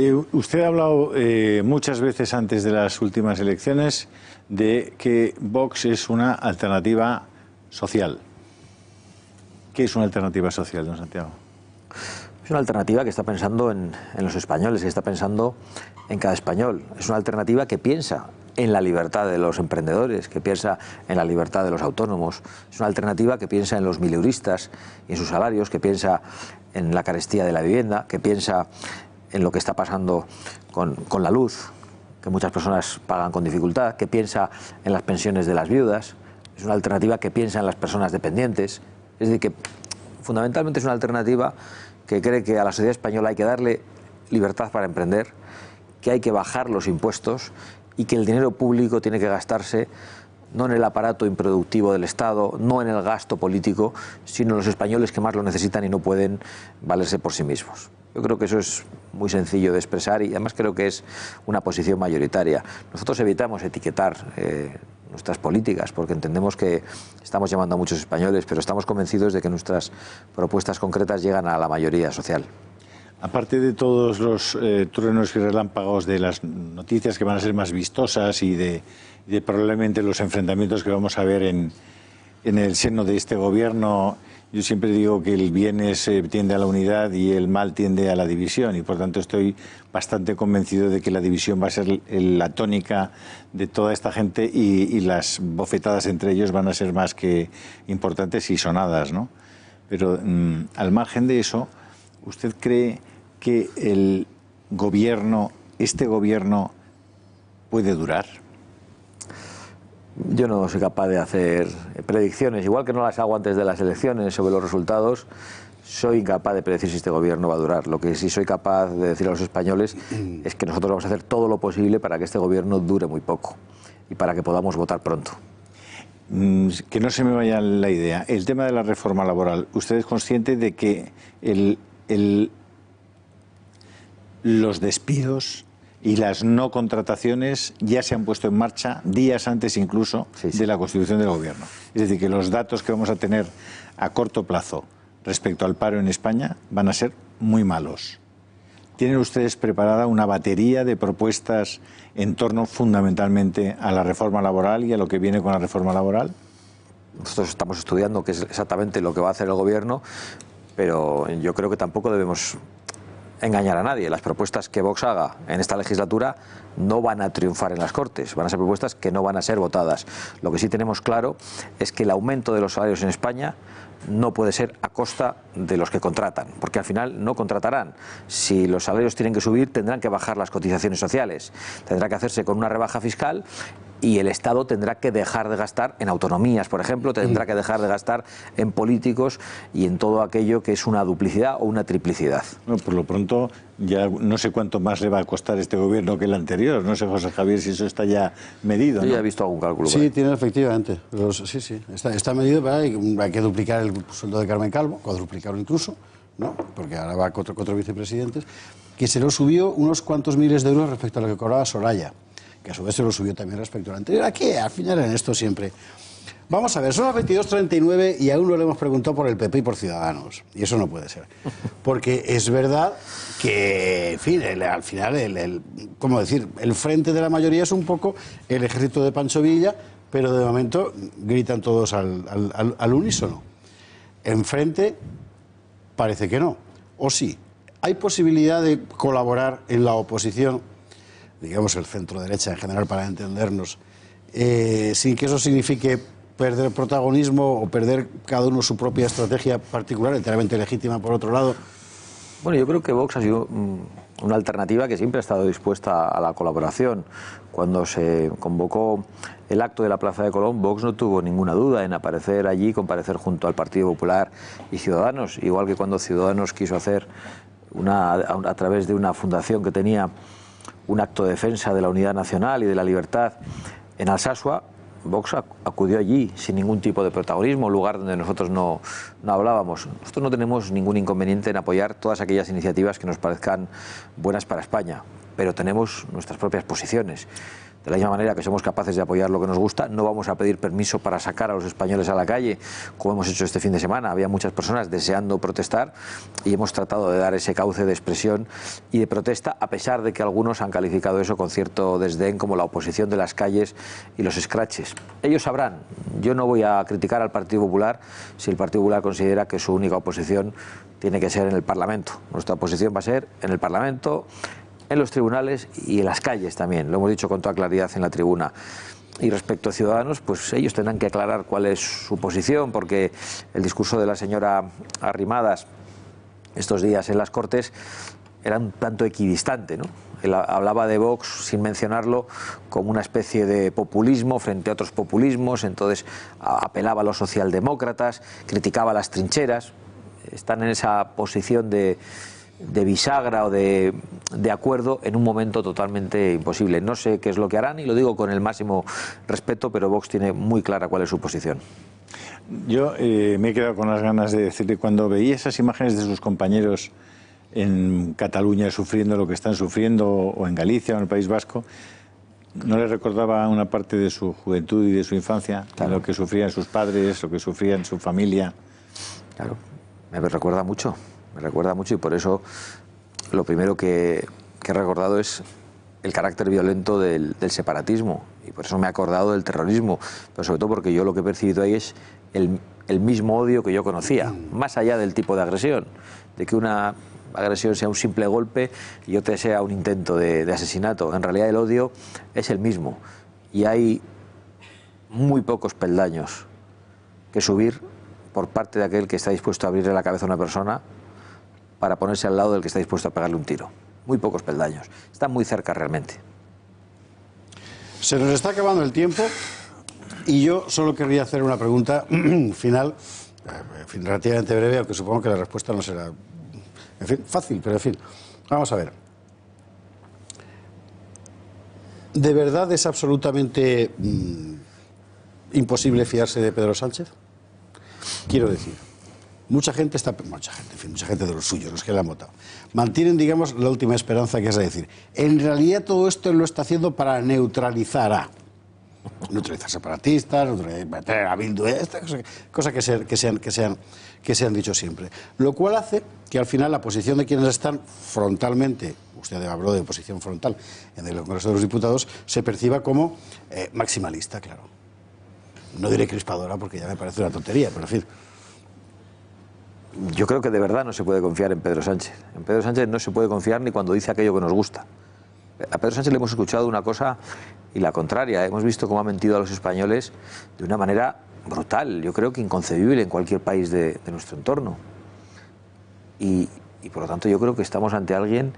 Eh, usted ha hablado eh, muchas veces antes de las últimas elecciones de que Vox es una alternativa social. ¿Qué es una alternativa social, don Santiago? Es una alternativa que está pensando en, los españoles, que está pensando en cada español. Es una alternativa que piensa en la libertad de los emprendedores, que piensa en la libertad de los autónomos. Es una alternativa que piensa en los mileuristas y en sus salarios, que piensa en la carestía de la vivienda, que piensa en lo que está pasando con, la luz, que muchas personas pagan con dificultad, que piensa en las pensiones de las viudas, es una alternativa que piensa en las personas dependientes, es decir, que fundamentalmente es una alternativa que cree que a la sociedad española hay que darle libertad para emprender, que hay que bajar los impuestos y que el dinero público tiene que gastarse no en el aparato improductivo del Estado, no en el gasto político, sino en los españoles que más lo necesitan y no pueden valerse por sí mismos. Yo creo que eso es muy sencillo de expresar y además creo que es una posición mayoritaria. Nosotros evitamos etiquetar. Eh, nuestras políticas, porque entendemos que estamos llamando a muchos españoles, pero estamos convencidos de que nuestras propuestas concretas llegan a la mayoría social. Aparte de todos los eh, truenos y relámpagos de las noticias que van a ser más vistosas y de, probablemente los enfrentamientos que vamos a ver en, en el seno de este gobierno yo siempre digo que el bien es, eh, tiende a la unidad y el mal tiende a la división y por tanto estoy bastante convencido de que la división va a ser la tónica de toda esta gente y, las bofetadas entre ellos van a ser más que importantes y sonadas, ¿no? Pero mm, al margen de eso, ¿usted cree que el gobierno, este gobierno, puede durar? Yo no soy capaz de hacer predicciones, igual que no las hago antes de las elecciones sobre los resultados. Soy incapaz de predecir si este gobierno va a durar. Lo que sí soy capaz de decir a los españoles es que nosotros vamos a hacer todo lo posible para que este gobierno dure muy poco y para que podamos votar pronto. Mm, que no se me vaya la idea. El tema de la reforma laboral. ¿Usted es consciente de que los despidos y las no contrataciones ya se han puesto en marcha días antes incluso de la constitución del gobierno. Es decir, que los datos que vamos a tener a corto plazo respecto al paro en España van a ser muy malos. ¿Tienen ustedes preparada una batería de propuestas en torno fundamentalmente a la reforma laboral y a lo que viene con la reforma laboral? Nosotros estamos estudiando qué es exactamente lo que va a hacer el gobierno, pero yo creo que tampoco debemos engañar a nadie. Las propuestas que Vox haga en esta legislatura no van a triunfar en las Cortes, van a ser propuestas que no van a ser votadas. Lo que sí tenemos claro es que el aumento de los salarios en España no puede ser a costa de los que contratan, porque al final no contratarán. Si los salarios tienen que subir, tendrán que bajar las cotizaciones sociales, tendrá que hacerse con una rebaja fiscal y el Estado tendrá que dejar de gastar en autonomías, por ejemplo, tendrá mm. que dejar de gastar en políticos y en todo aquello que es una duplicidad o una triplicidad. por lo pronto, ya no sé cuánto más le va a costar este gobierno que el anterior. No sé, José Javier, si eso está ya medido. Yo ya he visto algún cálculo. Sí, tiene efectivamente. sí, sí. Está, medido, pero hay que duplicar el sueldo de Carmen Calvo, cuadruplicarlo incluso, ¿no? porque ahora va a cuatro vicepresidentes, que se lo subió unos cuantos miles de euros respecto a lo que cobraba Soraya que a su vez se lo subió también respecto al anterior. Aquí, al final, en esto siempre. Vamos a ver, son las 22.39 y aún no le hemos preguntado por el PP y por Ciudadanos. Y eso no puede ser. Porque es verdad que, en fin, al final, el, ¿cómo decir? El frente de la mayoría es un poco el ejército de Pancho Villa, pero de momento gritan todos al, al, al unísono. Enfrente parece que no. O sí, ¿hay posibilidad de colaborar en la oposición digamos el centro derecha en general para entendernos, eh, sin que eso signifique perder protagonismo o perder cada uno su propia estrategia particular, enteramente legítima por otro lado. Bueno, yo creo que Vox ha sido mm, una alternativa que siempre ha estado dispuesta a la colaboración. Cuando se convocó el acto de la Plaza de Colón, Vox no tuvo ninguna duda en aparecer allí, comparecer junto al Partido Popular y Ciudadanos, igual que cuando Ciudadanos quiso hacer una, a través de una fundación que tenía un acto de defensa de la unidad nacional y de la libertad en Alsasua, Vox acudió allí sin ningún tipo de protagonismo, un lugar donde nosotros no, no, hablábamos. Nosotros no tenemos ningún inconveniente en apoyar todas aquellas iniciativas que nos parezcan buenas para España, pero tenemos nuestras propias posiciones. De la misma manera que somos capaces de apoyar lo que nos gusta, no vamos a pedir permiso para sacar a los españoles a la calle, como hemos hecho este fin de semana. Había muchas personas deseando protestar y hemos tratado de dar ese cauce de expresión y de protesta, a pesar de que algunos han calificado eso con cierto desdén como la oposición de las calles y los escraches. Ellos sabrán. Yo no voy a criticar al Partido Popular si el Partido Popular considera que su única oposición tiene que ser en el Parlamento. Nuestra oposición va a ser en el Parlamento, en los tribunales y en las calles también. Lo hemos dicho con toda claridad en la tribuna. Y respecto a Ciudadanos, pues ellos tendrán que aclarar cuál es su posición, porque el discurso de la señora Arrimadas estos días en las Cortes era un tanto equidistante, ¿no? hablaba de Vox, sin mencionarlo, como una especie de populismo frente a otros populismos, entonces apelaba a los socialdemócratas, criticaba las trincheras, están en esa posición de, de bisagra o de de acuerdo en un momento totalmente imposible. No sé qué es lo que harán y lo digo con el máximo respeto, pero Vox tiene muy clara cuál es su posición. Yo eh, me he quedado con las ganas de decirte, cuando veía esas imágenes de sus compañeros en Cataluña sufriendo lo que están sufriendo, o en Galicia, o en el País Vasco, ¿no les recordaba una parte de su juventud y de su infancia? Lo que sufrían sus padres, lo que sufrían su familia. Claro, me recuerda mucho, me recuerda mucho y por eso lo primero que, he recordado es el carácter violento del, separatismo y por eso me he acordado del terrorismo, pero sobre todo porque yo lo que he percibido ahí es el, mismo odio que yo conocía, más allá del tipo de agresión, de que una agresión sea un simple golpe y otra sea un intento de asesinato. En realidad el odio es el mismo y hay muy pocos peldaños que subir por parte de aquel que está dispuesto a abrirle la cabeza a una persona para ponerse al lado del que está dispuesto a pegarle un tiro. Muy pocos peldaños. Está muy cerca realmente. Se nos está acabando el tiempo y yo solo querría hacer una pregunta final, eh, relativamente breve, aunque supongo que la respuesta no será en fin, fácil, pero en fin. Vamos a ver. ¿De verdad es absolutamente mm, imposible fiarse de Pedro Sánchez? Quiero decir, Mucha gente está, mucha gente, mucha gente de los suyos, los que la han votado, mantienen, digamos, la última esperanza que es decir, en realidad todo esto lo está haciendo para neutralizar a neutralizar separatistas, ...neutralizar a Bildu, esta cosa, que, se, han, dicho siempre. Lo cual hace que al final la posición de quienes están frontalmente, usted habló de posición frontal en el Congreso de los Diputados, se perciba como eh, maximalista, claro. No diré crispadora porque ya me parece una tontería, pero en fin yo creo que de verdad no se puede confiar en Pedro Sánchez. En Pedro Sánchez no se puede confiar ni cuando dice aquello que nos gusta. A Pedro Sánchez le hemos escuchado una cosa y la contraria. Hemos visto cómo ha mentido a los españoles de una manera brutal, yo creo que inconcebible en cualquier país de, nuestro entorno. Y, y por lo tanto yo creo que estamos ante alguien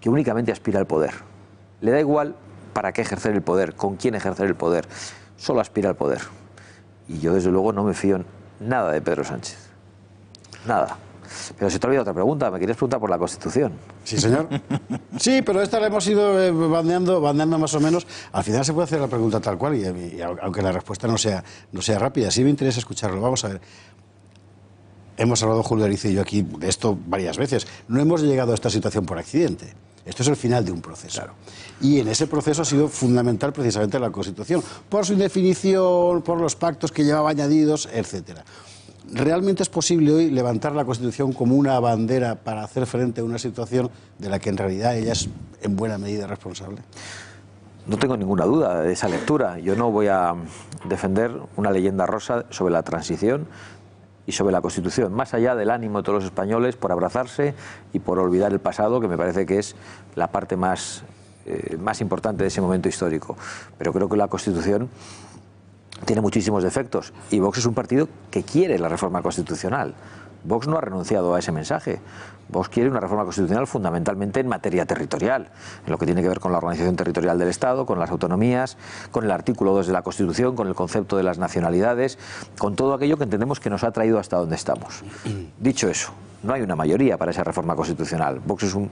que únicamente aspira al poder. Le da igual para qué ejercer el poder, con quién ejercer el poder, solo aspira al poder. Y yo desde luego no me fío nada de Pedro Sánchez nada. Pero si te ha otra pregunta, me quieres preguntar por la Constitución. Sí, señor. Sí, pero esta la hemos ido eh, bandeando, bandeando más o menos. Al final se puede hacer la pregunta tal cual, y, eh, aunque la respuesta no sea, rápida, sí me interesa escucharlo. Vamos a ver. Hemos hablado, Julio Arice y yo, aquí de esto varias veces. No hemos llegado a esta situación por accidente. Esto es el final de un proceso. Y en ese proceso ha sido fundamental precisamente la Constitución, por su indefinición, por los pactos que llevaba añadidos, etcétera. ¿Realmente es posible hoy levantar la Constitución como una bandera para hacer frente a una situación de la que en realidad ella es en buena medida responsable? No tengo ninguna duda de esa lectura. Yo no voy a defender una leyenda rosa sobre la transición y sobre la Constitución, más allá del ánimo de todos los españoles por abrazarse y por olvidar el pasado, que me parece que es la parte más, eh, más importante de ese momento histórico. Pero creo que la Constitución tiene muchísimos defectos y Vox es un partido que quiere la reforma constitucional. Vox no ha renunciado a ese mensaje. Vox quiere una reforma constitucional fundamentalmente en materia territorial, en lo que tiene que ver con la organización territorial del Estado, con las autonomías, con el artículo 2 de la Constitución, con el concepto de las nacionalidades, con todo aquello que entendemos que nos ha traído hasta donde estamos. Dicho eso, no hay una mayoría para esa reforma constitucional. Vox es un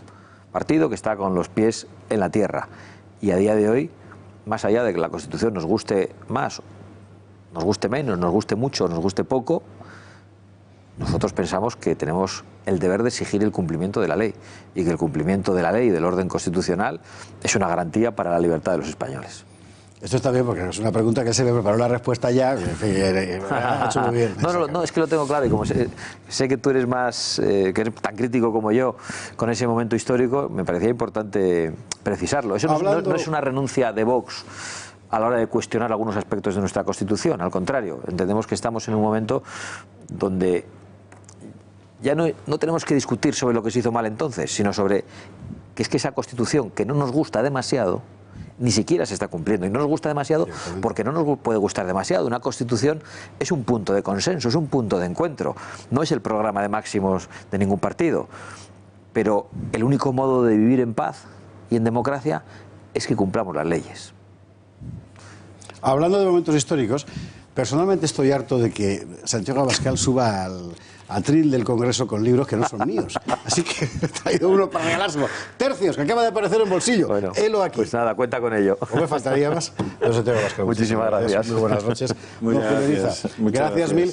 partido que está con los pies en la tierra y a día de hoy, más allá de que la Constitución nos guste más nos guste menos, nos guste mucho, nos guste poco, nosotros pensamos que tenemos el deber de exigir el cumplimiento de la ley y que el cumplimiento de la ley y del orden constitucional es una garantía para la libertad de los españoles. Esto está bien porque es una pregunta que se me preparó la respuesta ya. no, no, es que lo tengo claro y como sé, que tú eres más, eh, tan crítico como yo con ese momento histórico, me parecía importante precisarlo. Eso no, es una renuncia de Vox a la hora de cuestionar algunos aspectos de nuestra Constitución. Al contrario, entendemos que estamos en un momento donde ya no, tenemos que discutir sobre lo que se hizo mal entonces, sino sobre que es que esa Constitución que no nos gusta demasiado, ni siquiera se está cumpliendo. Y no nos gusta demasiado porque no nos puede gustar demasiado. Una constitución es un punto de consenso, es un punto de encuentro. No es el programa de máximos de ningún partido. Pero el único modo de vivir en paz y en democracia es que cumplamos las leyes. Hablando de momentos históricos, personalmente estoy harto de que Santiago Abascal suba al atril del Congreso con libros que no son míos. Así que he traído uno para regalárselo. Tercios, que acaba de aparecer en bolsillo. Bueno, aquí. Pues nada, cuenta con ello. No me faltaría más. Muchísimas gracias. Muy buenas noches. Muchas gracias. Muchas gracias mil.